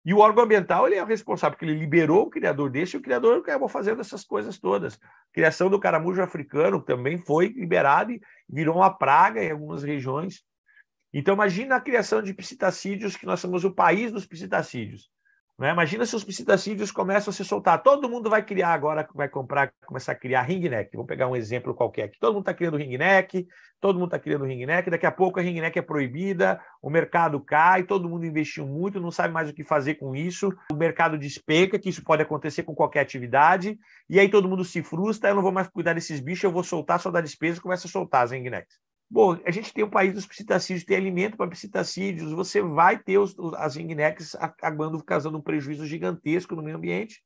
E o órgão ambiental ele é responsável, porque ele liberou o criador desse, e o criador acabou fazendo essas coisas todas. A criação do caramujo africano também foi liberada e virou uma praga em algumas regiões. Então, imagina a criação de psitacídeos, que nós somos o país dos psitacídeos. Né? Imagina se os psitacídeos começam a se soltar. Todo mundo vai criar agora, vai comprar, começar a criar ringneck Vou pegar um exemplo qualquer aqui. Todo mundo está criando ringneck todo mundo está criando ringneck Daqui a pouco a ringneck é proibida, o mercado cai, todo mundo investiu muito, não sabe mais o que fazer com isso. O mercado despeca, que isso pode acontecer com qualquer atividade. E aí todo mundo se frustra, eu não vou mais cuidar desses bichos, eu vou soltar só da despesa e começa a soltar as ringnecks Bom, a gente tem um país dos psitacídeos, tem alimento para psitacídeos, você vai ter os, as ingnecs acabando causando um prejuízo gigantesco no meio ambiente.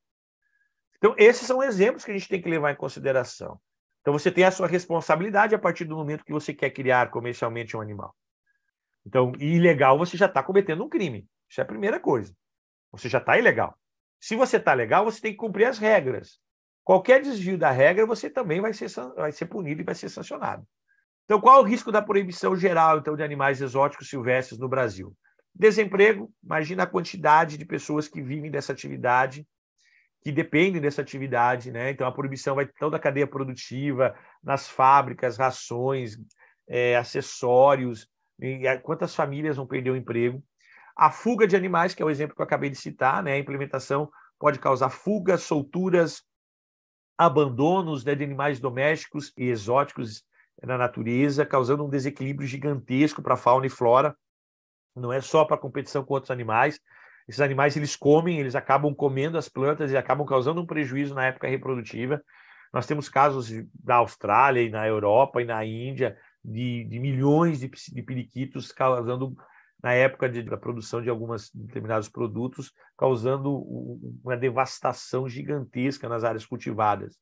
Então, esses são exemplos que a gente tem que levar em consideração. Então, você tem a sua responsabilidade a partir do momento que você quer criar comercialmente um animal. Então, ilegal, você já está cometendo um crime. Isso é a primeira coisa. Você já está ilegal. Se você está legal, você tem que cumprir as regras. Qualquer desvio da regra, você também vai ser, vai ser punido e vai ser sancionado. Então, qual é o risco da proibição geral então de animais exóticos silvestres no Brasil? Desemprego, imagina a quantidade de pessoas que vivem dessa atividade, que dependem dessa atividade, né? Então a proibição vai toda a cadeia produtiva, nas fábricas, rações, é, acessórios, quantas famílias vão perder o emprego? A fuga de animais, que é o exemplo que eu acabei de citar, né? A implementação pode causar fugas, solturas, abandonos né, de animais domésticos e exóticos é na natureza, causando um desequilíbrio gigantesco para a fauna e flora. Não é só para competição com outros animais. Esses animais eles comem, eles acabam comendo as plantas e acabam causando um prejuízo na época reprodutiva. Nós temos casos na Austrália e na Europa e na Índia de, de milhões de, de periquitos causando na época de, da produção de alguns determinados produtos, causando uma devastação gigantesca nas áreas cultivadas.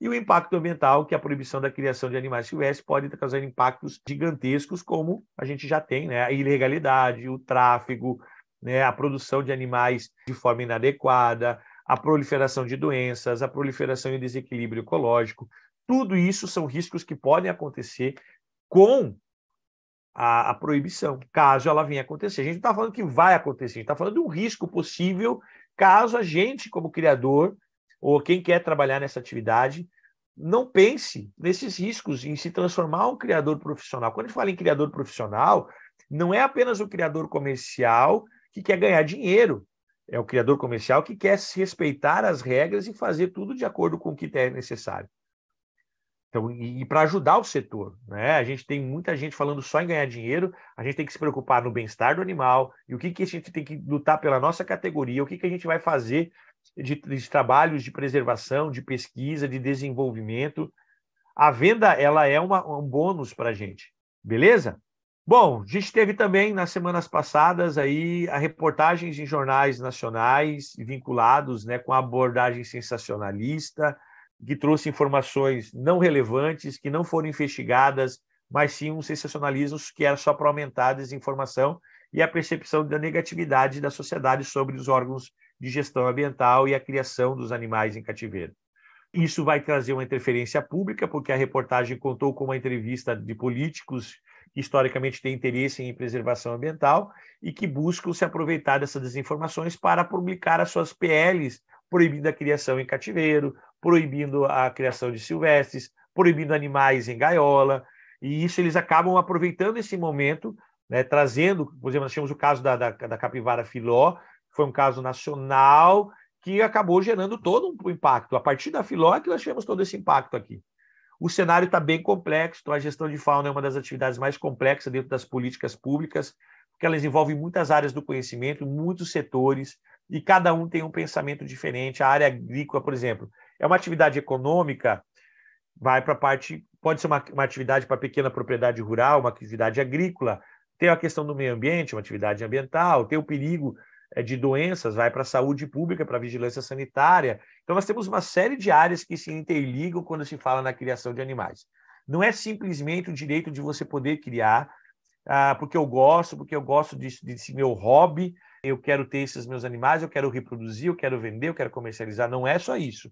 E o impacto ambiental, que é a proibição da criação de animais silvestres pode causar impactos gigantescos, como a gente já tem, né? A ilegalidade, o tráfego, né? a produção de animais de forma inadequada, a proliferação de doenças, a proliferação e desequilíbrio ecológico. Tudo isso são riscos que podem acontecer com a, a proibição, caso ela venha acontecer. A gente não está falando que vai acontecer, a gente está falando de um risco possível caso a gente, como criador, ou quem quer trabalhar nessa atividade, não pense nesses riscos em se transformar um criador profissional. Quando a gente fala em criador profissional, não é apenas o criador comercial que quer ganhar dinheiro, é o criador comercial que quer se respeitar as regras e fazer tudo de acordo com o que é necessário. Então, e, e para ajudar o setor, né? A gente tem muita gente falando só em ganhar dinheiro, a gente tem que se preocupar no bem-estar do animal e o que, que a gente tem que lutar pela nossa categoria, o que, que a gente vai fazer de, de trabalhos de preservação, de pesquisa, de desenvolvimento. A venda ela é uma, um bônus para a gente, beleza? Bom, a gente teve também nas semanas passadas aí a reportagens em jornais nacionais vinculados né, com a abordagem sensacionalista, que trouxe informações não relevantes, que não foram investigadas, mas sim um sensacionalismo que era só para aumentar a desinformação e a percepção da negatividade da sociedade sobre os órgãos de gestão ambiental e a criação dos animais em cativeiro. Isso vai trazer uma interferência pública, porque a reportagem contou com uma entrevista de políticos que historicamente têm interesse em preservação ambiental e que buscam se aproveitar dessas desinformações para publicar as suas PLs, proibindo a criação em cativeiro, proibindo a criação de silvestres, proibindo animais em gaiola, e isso eles acabam aproveitando esse momento, né, trazendo, por exemplo, nós tínhamos o caso da, da, da capivara filó, foi um caso nacional que acabou gerando todo um impacto. A partir da Filó é que nós tivemos todo esse impacto aqui. O cenário está bem complexo, então a gestão de fauna é uma das atividades mais complexas dentro das políticas públicas, porque elas envolvem muitas áreas do conhecimento, muitos setores, e cada um tem um pensamento diferente. A área agrícola, por exemplo, é uma atividade econômica, vai para a parte, pode ser uma, uma atividade para pequena propriedade rural, uma atividade agrícola, tem a questão do meio ambiente, uma atividade ambiental, tem o perigo é, de doenças, vai para a saúde pública, para a vigilância sanitária. Então, nós temos uma série de áreas que se interligam quando se fala na criação de animais. Não é simplesmente o direito de você poder criar, ah, porque eu gosto, porque eu gosto de desse meu hobby, eu quero ter esses meus animais, eu quero reproduzir, eu quero vender, eu quero comercializar. Não é só isso.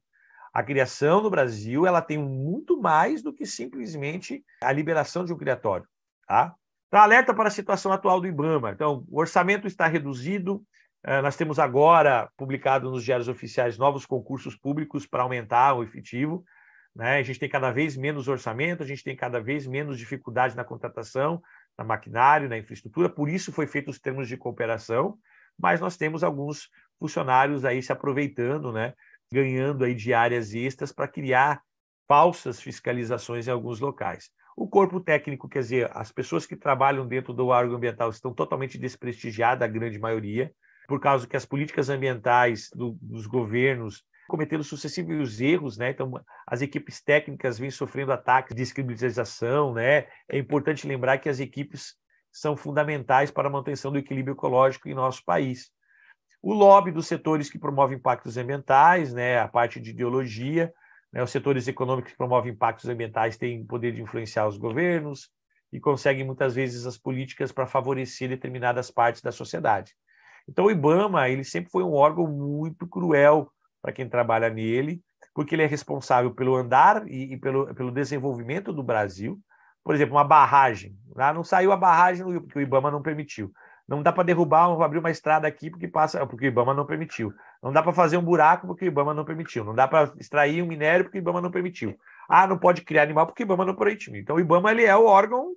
A criação no Brasil ela tem muito mais do que simplesmente a liberação de um criatório. Tá? Então, alerta para a situação atual do IBAMA. Então, o orçamento está reduzido, eh, nós temos agora publicado nos diários oficiais novos concursos públicos para aumentar o efetivo. Né? A gente tem cada vez menos orçamento, a gente tem cada vez menos dificuldade na contratação, na maquinário, na infraestrutura. Por isso foi feito os termos de cooperação, mas nós temos alguns funcionários aí se aproveitando, né? ganhando aí diárias extras para criar falsas fiscalizações em alguns locais. O corpo técnico, quer dizer, as pessoas que trabalham dentro do órgão ambiental estão totalmente desprestigiadas, a grande maioria por causa que as políticas ambientais do, dos governos cometeram sucessivos erros, né? Então, as equipes técnicas vêm sofrendo ataques de descriminalização, né? É importante lembrar que as equipes são fundamentais para a manutenção do equilíbrio ecológico em nosso país. O lobby dos setores que promovem impactos ambientais, né? A parte de ideologia, né? Os setores econômicos que promovem impactos ambientais têm poder de influenciar os governos e conseguem muitas vezes as políticas para favorecer determinadas partes da sociedade. Então o IBAMA ele sempre foi um órgão muito cruel para quem trabalha nele, porque ele é responsável pelo andar e, e pelo, pelo desenvolvimento do Brasil. Por exemplo, uma barragem. Lá ah, não saiu a barragem porque o IBAMA não permitiu. Não dá para derrubar, vou abrir uma estrada aqui porque passa, ah, porque o IBAMA não permitiu. Não dá para fazer um buraco porque o IBAMA não permitiu. Não dá para extrair um minério porque o IBAMA não permitiu. Ah, não pode criar animal porque o IBAMA não permitiu. Então o IBAMA ele é o órgão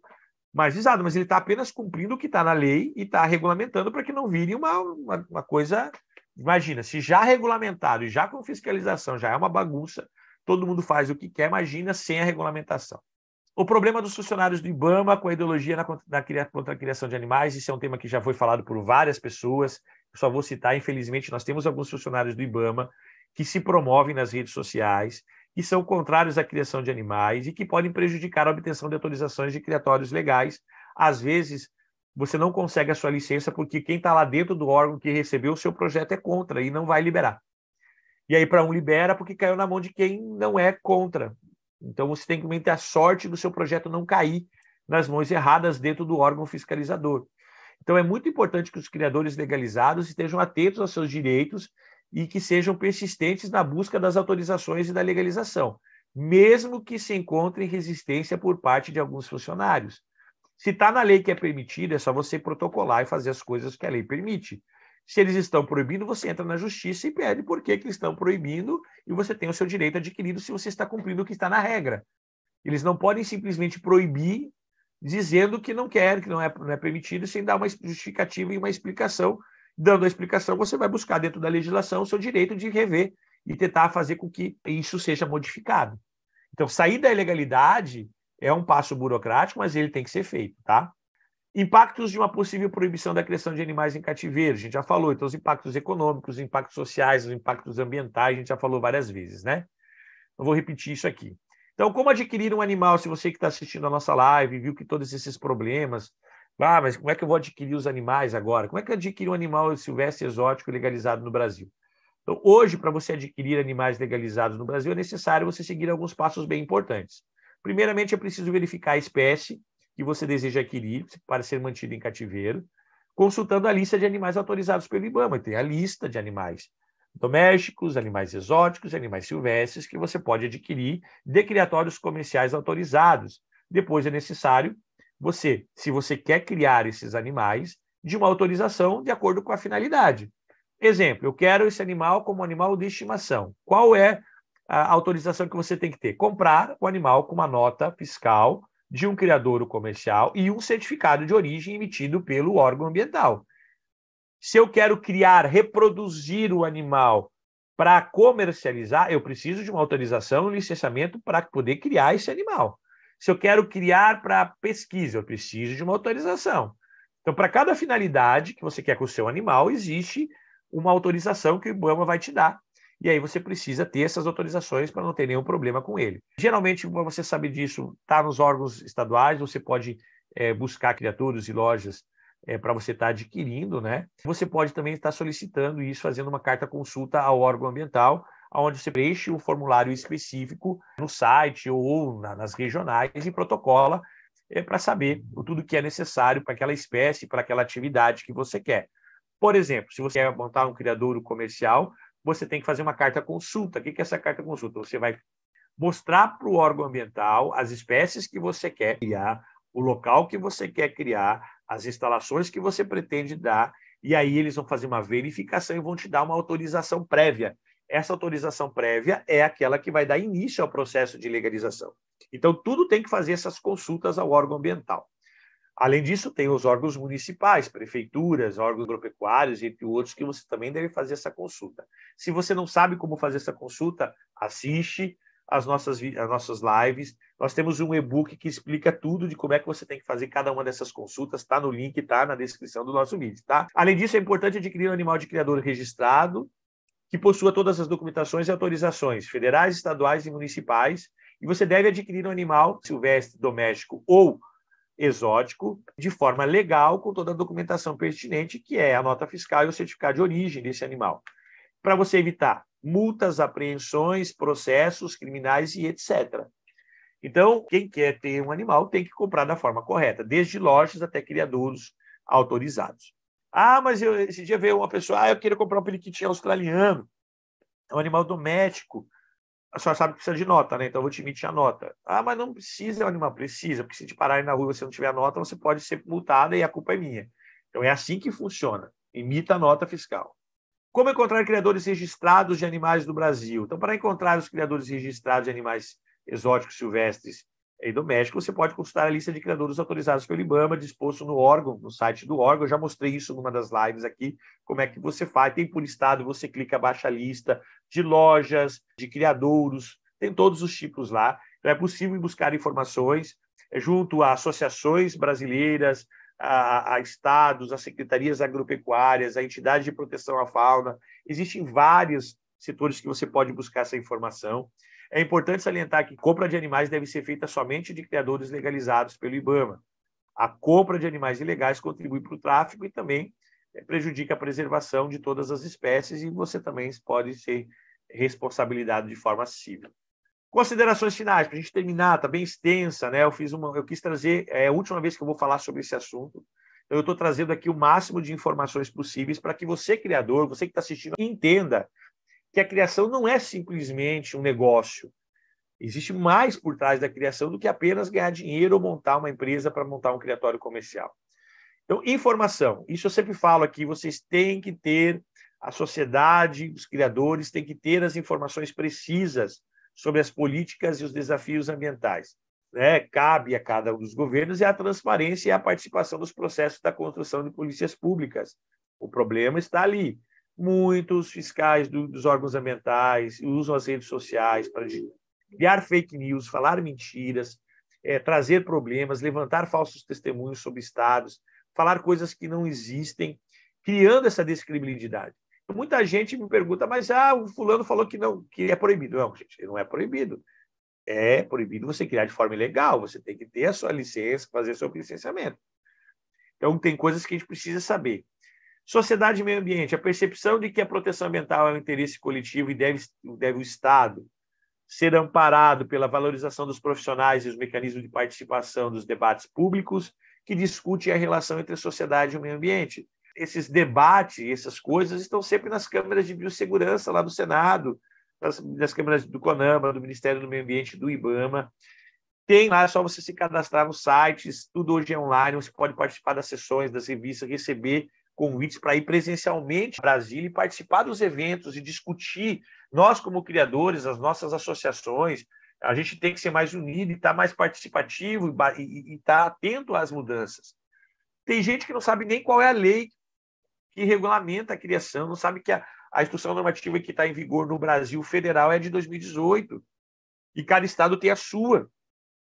mais visado, mas ele está apenas cumprindo o que está na lei e está regulamentando para que não vire uma, uma, uma, coisa. Imagina, se já regulamentado e já com fiscalização já é uma bagunça, todo mundo faz o que quer, imagina sem a regulamentação. O problema dos funcionários do Ibama com a ideologia na, na, na contra a criação de animais, isso é um tema que já foi falado por várias pessoas, eu só vou citar, infelizmente, nós temos alguns funcionários do Ibama que se promovem nas redes sociais que são contrários à criação de animais e que podem prejudicar a obtenção de autorizações de criatórios legais. Às vezes, você não consegue a sua licença porque quem está lá dentro do órgão que recebeu o seu projeto é contra e não vai liberar. E aí, para um, libera porque caiu na mão de quem não é contra. Então, você tem que ter a sorte do seu projeto não cair nas mãos erradas dentro do órgão fiscalizador. Então, é muito importante que os criadores legalizados estejam atentos aos seus direitos e que sejam persistentes na busca das autorizações e da legalização, mesmo que se encontrem resistência por parte de alguns funcionários. Se está na lei que é permitido, é só você protocolar e fazer as coisas que a lei permite. Se eles estão proibindo, você entra na justiça e pede por que, que eles estão proibindo e você tem o seu direito adquirido se você está cumprindo o que está na regra. Eles não podem simplesmente proibir dizendo que não quer, que não é, não é permitido, sem dar uma justificativa e uma explicação dando a explicação, você vai buscar dentro da legislação o seu direito de rever e tentar fazer com que isso seja modificado. Então, sair da ilegalidade é um passo burocrático, mas ele tem que ser feito, tá? Impactos de uma possível proibição da criação de animais em cativeiro, a gente já falou. Então, os impactos econômicos, os impactos sociais, os impactos ambientais, a gente já falou várias vezes, né? Não vou repetir isso aqui. Então, como adquirir um animal? Se você que está assistindo a nossa live, viu que todos esses problemas, ah, mas como é que eu vou adquirir os animais agora? Como é que eu adquiro um animal silvestre exótico legalizado no Brasil? Então, hoje, para você adquirir animais legalizados no Brasil, é necessário você seguir alguns passos bem importantes. Primeiramente, é preciso verificar a espécie que você deseja adquirir para ser mantida em cativeiro, consultando a lista de animais autorizados pelo IBAMA. Tem a lista de animais domésticos, animais exóticos, animais silvestres que você pode adquirir de criatórios comerciais autorizados. Depois é necessário você, se você quer criar esses animais, de uma autorização de acordo com a finalidade. Exemplo, eu quero esse animal como animal de estimação. Qual é a autorização que você tem que ter? Comprar o animal com uma nota fiscal de um criador comercial e um certificado de origem emitido pelo órgão ambiental. Se eu quero criar, reproduzir o animal para comercializar, eu preciso de uma autorização, um licenciamento para poder criar esse animal. Se eu quero criar para pesquisa, eu preciso de uma autorização. Então, para cada finalidade que você quer com o seu animal, existe uma autorização que o Ibama vai te dar. E aí você precisa ter essas autorizações para não ter nenhum problema com ele. Geralmente, você sabe disso, está nos órgãos estaduais, você pode é, buscar criaturas e lojas é, para você estar tá adquirindo, né? Você pode também estar tá solicitando isso, fazendo uma carta consulta ao órgão ambiental, onde você preenche um formulário específico no site ou na, nas regionais e protocola é, eh, para saber tudo que é necessário para aquela espécie, para aquela atividade que você quer. Por exemplo, se você quer montar um criadouro comercial, você tem que fazer uma carta consulta. O que é essa carta consulta? Você vai mostrar para o órgão ambiental as espécies que você quer criar, o local que você quer criar, as instalações que você pretende dar, e aí eles vão fazer uma verificação e vão te dar uma autorização prévia essa autorização prévia é aquela que vai dar início ao processo de legalização. Então, tudo tem que fazer essas consultas ao órgão ambiental. Além disso, tem os órgãos municipais, prefeituras, órgãos agropecuários, entre outros, que você também deve fazer essa consulta. Se você não sabe como fazer essa consulta, assiste as nossas, as nossas lives. Nós temos um e-book que explica tudo de como é que você tem que fazer cada uma dessas consultas. Está no link, está na descrição do nosso vídeo. Tá? Além disso, é importante adquirir um animal de criador registrado que possua todas as documentações e autorizações federais, estaduais e municipais, e você deve adquirir um animal silvestre, doméstico ou exótico de forma legal com toda a documentação pertinente, que é a nota fiscal e o certificado de origem desse animal, para você evitar multas, apreensões, processos criminais e etc. Então, quem quer ter um animal tem que comprar da forma correta, desde lojas até criadouros autorizados. Ah, mas eu, esse dia veio uma pessoa, ah, eu queria comprar um periquitinho australiano, é um animal doméstico. A senhora sabe que precisa de nota, né? Então eu vou te emitir a nota. Ah, mas não precisa, o é animal precisa, porque se te pararem na rua e você não tiver a nota, você pode ser multada e a culpa é minha. Então é assim que funciona. Imita a nota fiscal. Como encontrar criadores registrados de animais do Brasil? Então, para encontrar os criadores registrados de animais exóticos silvestres e do México, você pode consultar a lista de criadores autorizados pelo IBAMA, disposto no órgão, no site do órgão. Eu já mostrei isso numa das lives aqui, como é que você faz. Tem por estado, você clica baixa a lista de lojas, de criadouros, tem todos os tipos lá. Então é possível buscar informações é, junto a associações brasileiras, a, a estados, a secretarias agropecuárias, a entidade de proteção à fauna. Existem vários setores que você pode buscar essa informação. É importante salientar que compra de animais deve ser feita somente de criadores legalizados pelo IBAMA. A compra de animais ilegais contribui para o tráfico e também eh, prejudica a preservação de todas as espécies e você também pode ser responsabilizado de forma civil. Considerações finais, para a gente terminar, está bem extensa, né? Eu fiz uma, eu quis trazer, é a última vez que eu vou falar sobre esse assunto. Eu estou trazendo aqui o máximo de informações possíveis para que você, criador, você que está assistindo, entenda que a criação não é simplesmente um negócio. Existe mais por trás da criação do que apenas ganhar dinheiro ou montar uma empresa para montar um criatório comercial. Então, informação. Isso eu sempre falo aqui, vocês têm que ter, a sociedade, os criadores têm que ter as informações precisas sobre as políticas e os desafios ambientais. Né? Cabe a cada um dos governos e a transparência e a participação dos processos da construção de polícias públicas. O problema está ali muitos fiscais do, dos órgãos ambientais usam as redes sociais para criar fake news, falar mentiras, é, trazer problemas, levantar falsos testemunhos sobre estados, falar coisas que não existem, criando essa descredibilidade. Então, muita gente me pergunta, mas ah, o fulano falou que não, que é proibido. Não, gente, não é proibido. É proibido você criar de forma ilegal, você tem que ter a sua licença, fazer seu licenciamento. Então, tem coisas que a gente precisa saber. Sociedade e meio ambiente, a percepção de que a proteção ambiental é um interesse coletivo e deve, deve o Estado ser amparado pela valorização dos profissionais e os mecanismos de participação dos debates públicos que discutem a relação entre a sociedade e o meio ambiente. Esses debates, essas coisas, estão sempre nas câmeras de biossegurança lá do Senado, nas, nas câmeras do CONAMA, do Ministério do Meio Ambiente, do IBAMA. Tem lá, é só você se cadastrar nos sites, tudo hoje é online, você pode participar das sessões, das revistas, receber convites para ir presencialmente a Brasília e participar dos eventos e discutir, nós como criadores, as nossas associações, a gente tem que ser mais unido e estar tá mais participativo e estar tá atento às mudanças. Tem gente que não sabe nem qual é a lei que regulamenta a criação, não sabe que a, a instrução normativa que está em vigor no Brasil federal é de 2018 e cada estado tem a sua,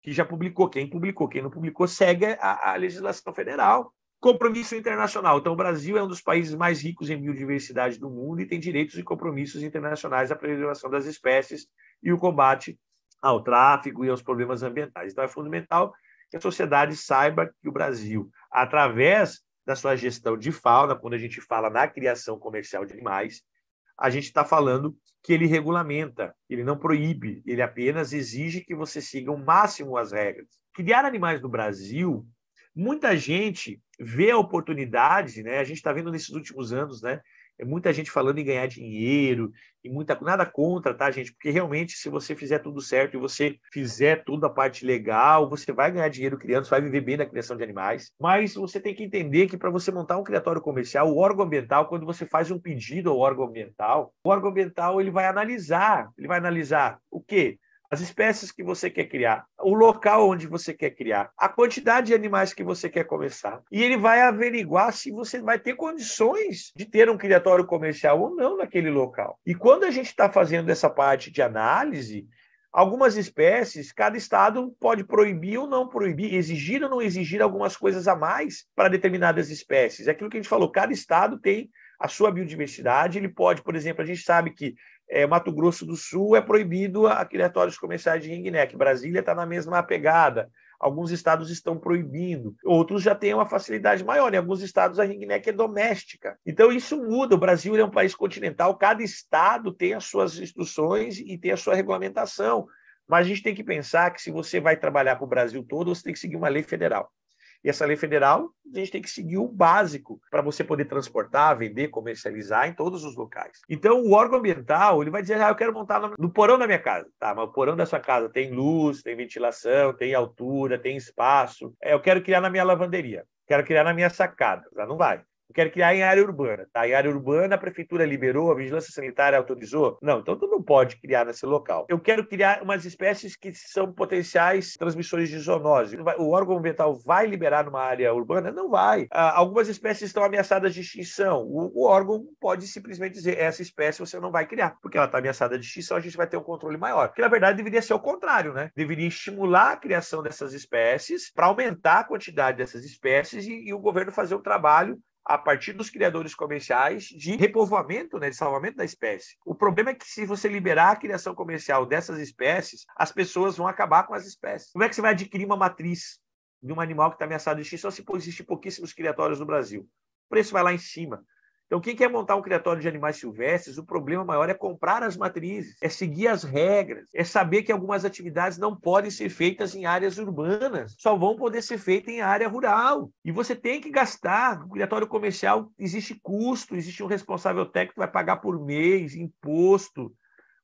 que já publicou. Quem publicou, quem não publicou, segue a, a legislação federal. Compromisso internacional. Então, o Brasil é um dos países mais ricos em biodiversidade do mundo e tem direitos e compromissos internacionais à preservação das espécies e o combate ao tráfico e aos problemas ambientais. Então, é fundamental que a sociedade saiba que o Brasil, através da sua gestão de fauna, quando a gente fala na criação comercial de animais, a gente está falando que ele regulamenta, ele não proíbe, ele apenas exige que você siga o máximo as regras. Criar animais no Brasil Muita gente vê a oportunidade, né? A gente está vendo nesses últimos anos, né? É Muita gente falando em ganhar dinheiro e muita nada contra, tá, gente? Porque realmente, se você fizer tudo certo e você fizer toda a parte legal, você vai ganhar dinheiro criando, você vai viver bem na criação de animais. Mas você tem que entender que para você montar um criatório comercial, o órgão ambiental, quando você faz um pedido ao órgão ambiental, o órgão ambiental ele vai analisar, ele vai analisar o quê? as espécies que você quer criar, o local onde você quer criar, a quantidade de animais que você quer começar. E ele vai averiguar se você vai ter condições de ter um criatório comercial ou não naquele local. E quando a gente está fazendo essa parte de análise, Algumas espécies, cada estado pode proibir ou não proibir, exigir ou não exigir algumas coisas a mais para determinadas espécies. É aquilo que a gente falou, cada estado tem a sua biodiversidade, ele pode, por exemplo, a gente sabe que é, Mato Grosso do Sul é proibido a criatórios comerciais de ringneck. Brasília está na mesma pegada. Alguns estados estão proibindo, outros já têm uma facilidade maior. Em alguns estados, a ringneck é doméstica. Então, isso muda. O Brasil é um país continental, cada estado tem as suas instruções e tem a sua regulamentação. Mas a gente tem que pensar que, se você vai trabalhar para o Brasil todo, você tem que seguir uma lei federal. E essa lei federal, a gente tem que seguir o básico para você poder transportar, vender, comercializar em todos os locais. Então, o órgão ambiental, ele vai dizer, ah, eu quero montar no porão da minha casa. Tá, mas o porão da sua casa tem luz, tem ventilação, tem altura, tem espaço. É, eu quero criar na minha lavanderia. Quero criar na minha sacada. Já não vai. Eu quero criar em área urbana, tá? Em área urbana, a prefeitura liberou, a vigilância sanitária autorizou. Não, então tu não pode criar nesse local. Eu quero criar umas espécies que são potenciais transmissores de zoonose. O órgão ambiental vai liberar numa área urbana? Não vai. Ah, algumas espécies estão ameaçadas de extinção. O, o, órgão pode simplesmente dizer: essa espécie você não vai criar, porque ela está ameaçada de extinção, a gente vai ter um controle maior. Que na verdade deveria ser o contrário, né? Deveria estimular a criação dessas espécies para aumentar a quantidade dessas espécies e, e o governo fazer um trabalho a partir dos criadores comerciais de repovoamento, né, de salvamento da espécie. O problema é que se você liberar a criação comercial dessas espécies, as pessoas vão acabar com as espécies. Como é que você vai adquirir uma matriz de um animal que está ameaçado de extinção se existem pouquíssimos criatórios no Brasil? O preço vai lá em cima. Então, quem quer é montar um criatório de animais silvestres, o problema maior é comprar as matrizes, é seguir as regras, é saber que algumas atividades não podem ser feitas em áreas urbanas, só vão poder ser feitas em área rural. E você tem que gastar. O criatório comercial existe custo, existe um responsável técnico que vai pagar por mês, imposto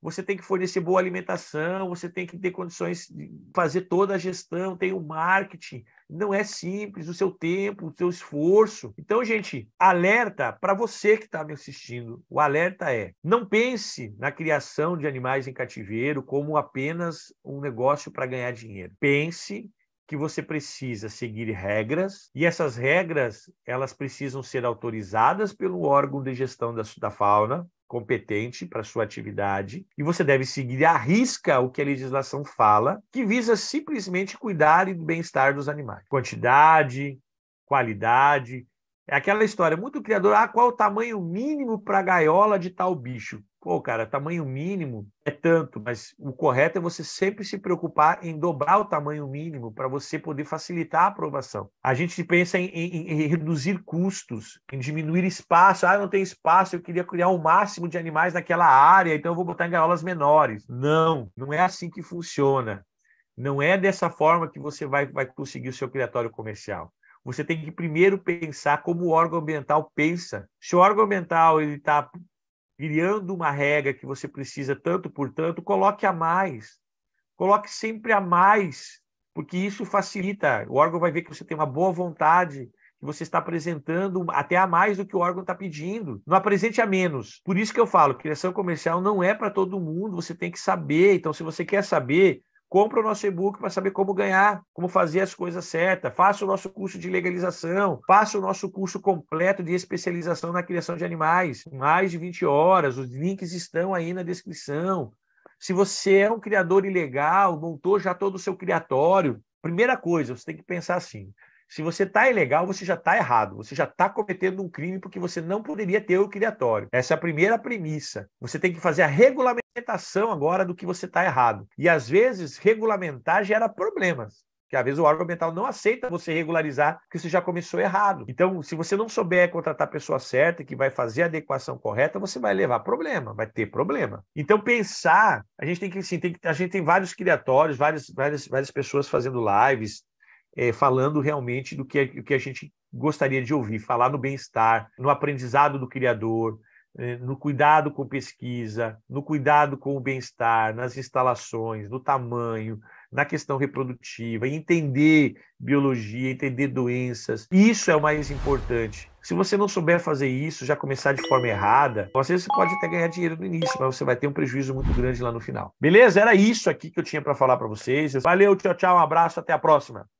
você tem que fornecer boa alimentação, você tem que ter condições de fazer toda a gestão, tem o marketing, não é simples o seu tempo, o seu esforço. Então, gente, alerta para você que está me assistindo. O alerta é: não pense na criação de animais em cativeiro como apenas um negócio para ganhar dinheiro. Pense que você precisa seguir regras e essas regras elas precisam ser autorizadas pelo órgão de gestão da, da fauna competente para sua atividade e você deve seguir à risca o que a legislação fala, que visa simplesmente cuidar do bem-estar dos animais. Quantidade, qualidade, é aquela história muito criadora, ah, qual o tamanho mínimo para a gaiola de tal bicho? Pô, cara, tamanho mínimo é tanto, mas o correto é você sempre se preocupar em dobrar o tamanho mínimo para você poder facilitar a aprovação. A gente pensa em, em, em, reduzir custos, em diminuir espaço. Ah, não tem espaço, eu queria criar o máximo de animais naquela área, então eu vou botar em gaiolas menores. Não, não é assim que funciona. Não é dessa forma que você vai, vai conseguir o seu criatório comercial você tem que primeiro pensar como o órgão ambiental pensa. Se o órgão ambiental ele está criando uma regra que você precisa tanto por tanto, coloque a mais. Coloque sempre a mais, porque isso facilita. O órgão vai ver que você tem uma boa vontade, que você está apresentando até a mais do que o órgão está pedindo. Não apresente a menos. Por isso que eu falo, criação comercial não é para todo mundo, você tem que saber. Então, se você quer saber, compra o nosso e-book para saber como ganhar, como fazer as coisas certas, faça o nosso curso de legalização, faça o nosso curso completo de especialização na criação de animais, mais de 20 horas, os links estão aí na descrição. Se você é um criador ilegal, montou já todo o seu criatório, primeira coisa, você tem que pensar assim, se você está ilegal, você já está errado. Você já está cometendo um crime porque você não poderia ter o criatório. Essa é a primeira premissa. Você tem que fazer a regulamentação interpretação agora do que você está errado. E às vezes regulamentar gera problemas. Que às vezes o órgão ambiental não aceita você regularizar porque você já começou errado. Então, se você não souber contratar a pessoa certa que vai fazer a adequação correta, você vai levar problema, vai ter problema. Então, pensar, a gente tem que, assim, tem que, a gente tem vários criatórios, várias, várias, várias pessoas fazendo lives, é, falando realmente do que, do é, que a gente gostaria de ouvir, falar no bem-estar, no aprendizado do criador, eh, no cuidado com pesquisa, no cuidado com o bem-estar, nas instalações, no tamanho, na questão reprodutiva, entender biologia, entender doenças. Isso é o mais importante. Se você não souber fazer isso, já começar de forma errada, às vezes você pode até ganhar dinheiro no início, mas você vai ter um prejuízo muito grande lá no final. Beleza? Era isso aqui que eu tinha para falar para vocês. Valeu, tchau, tchau, um abraço, até a próxima.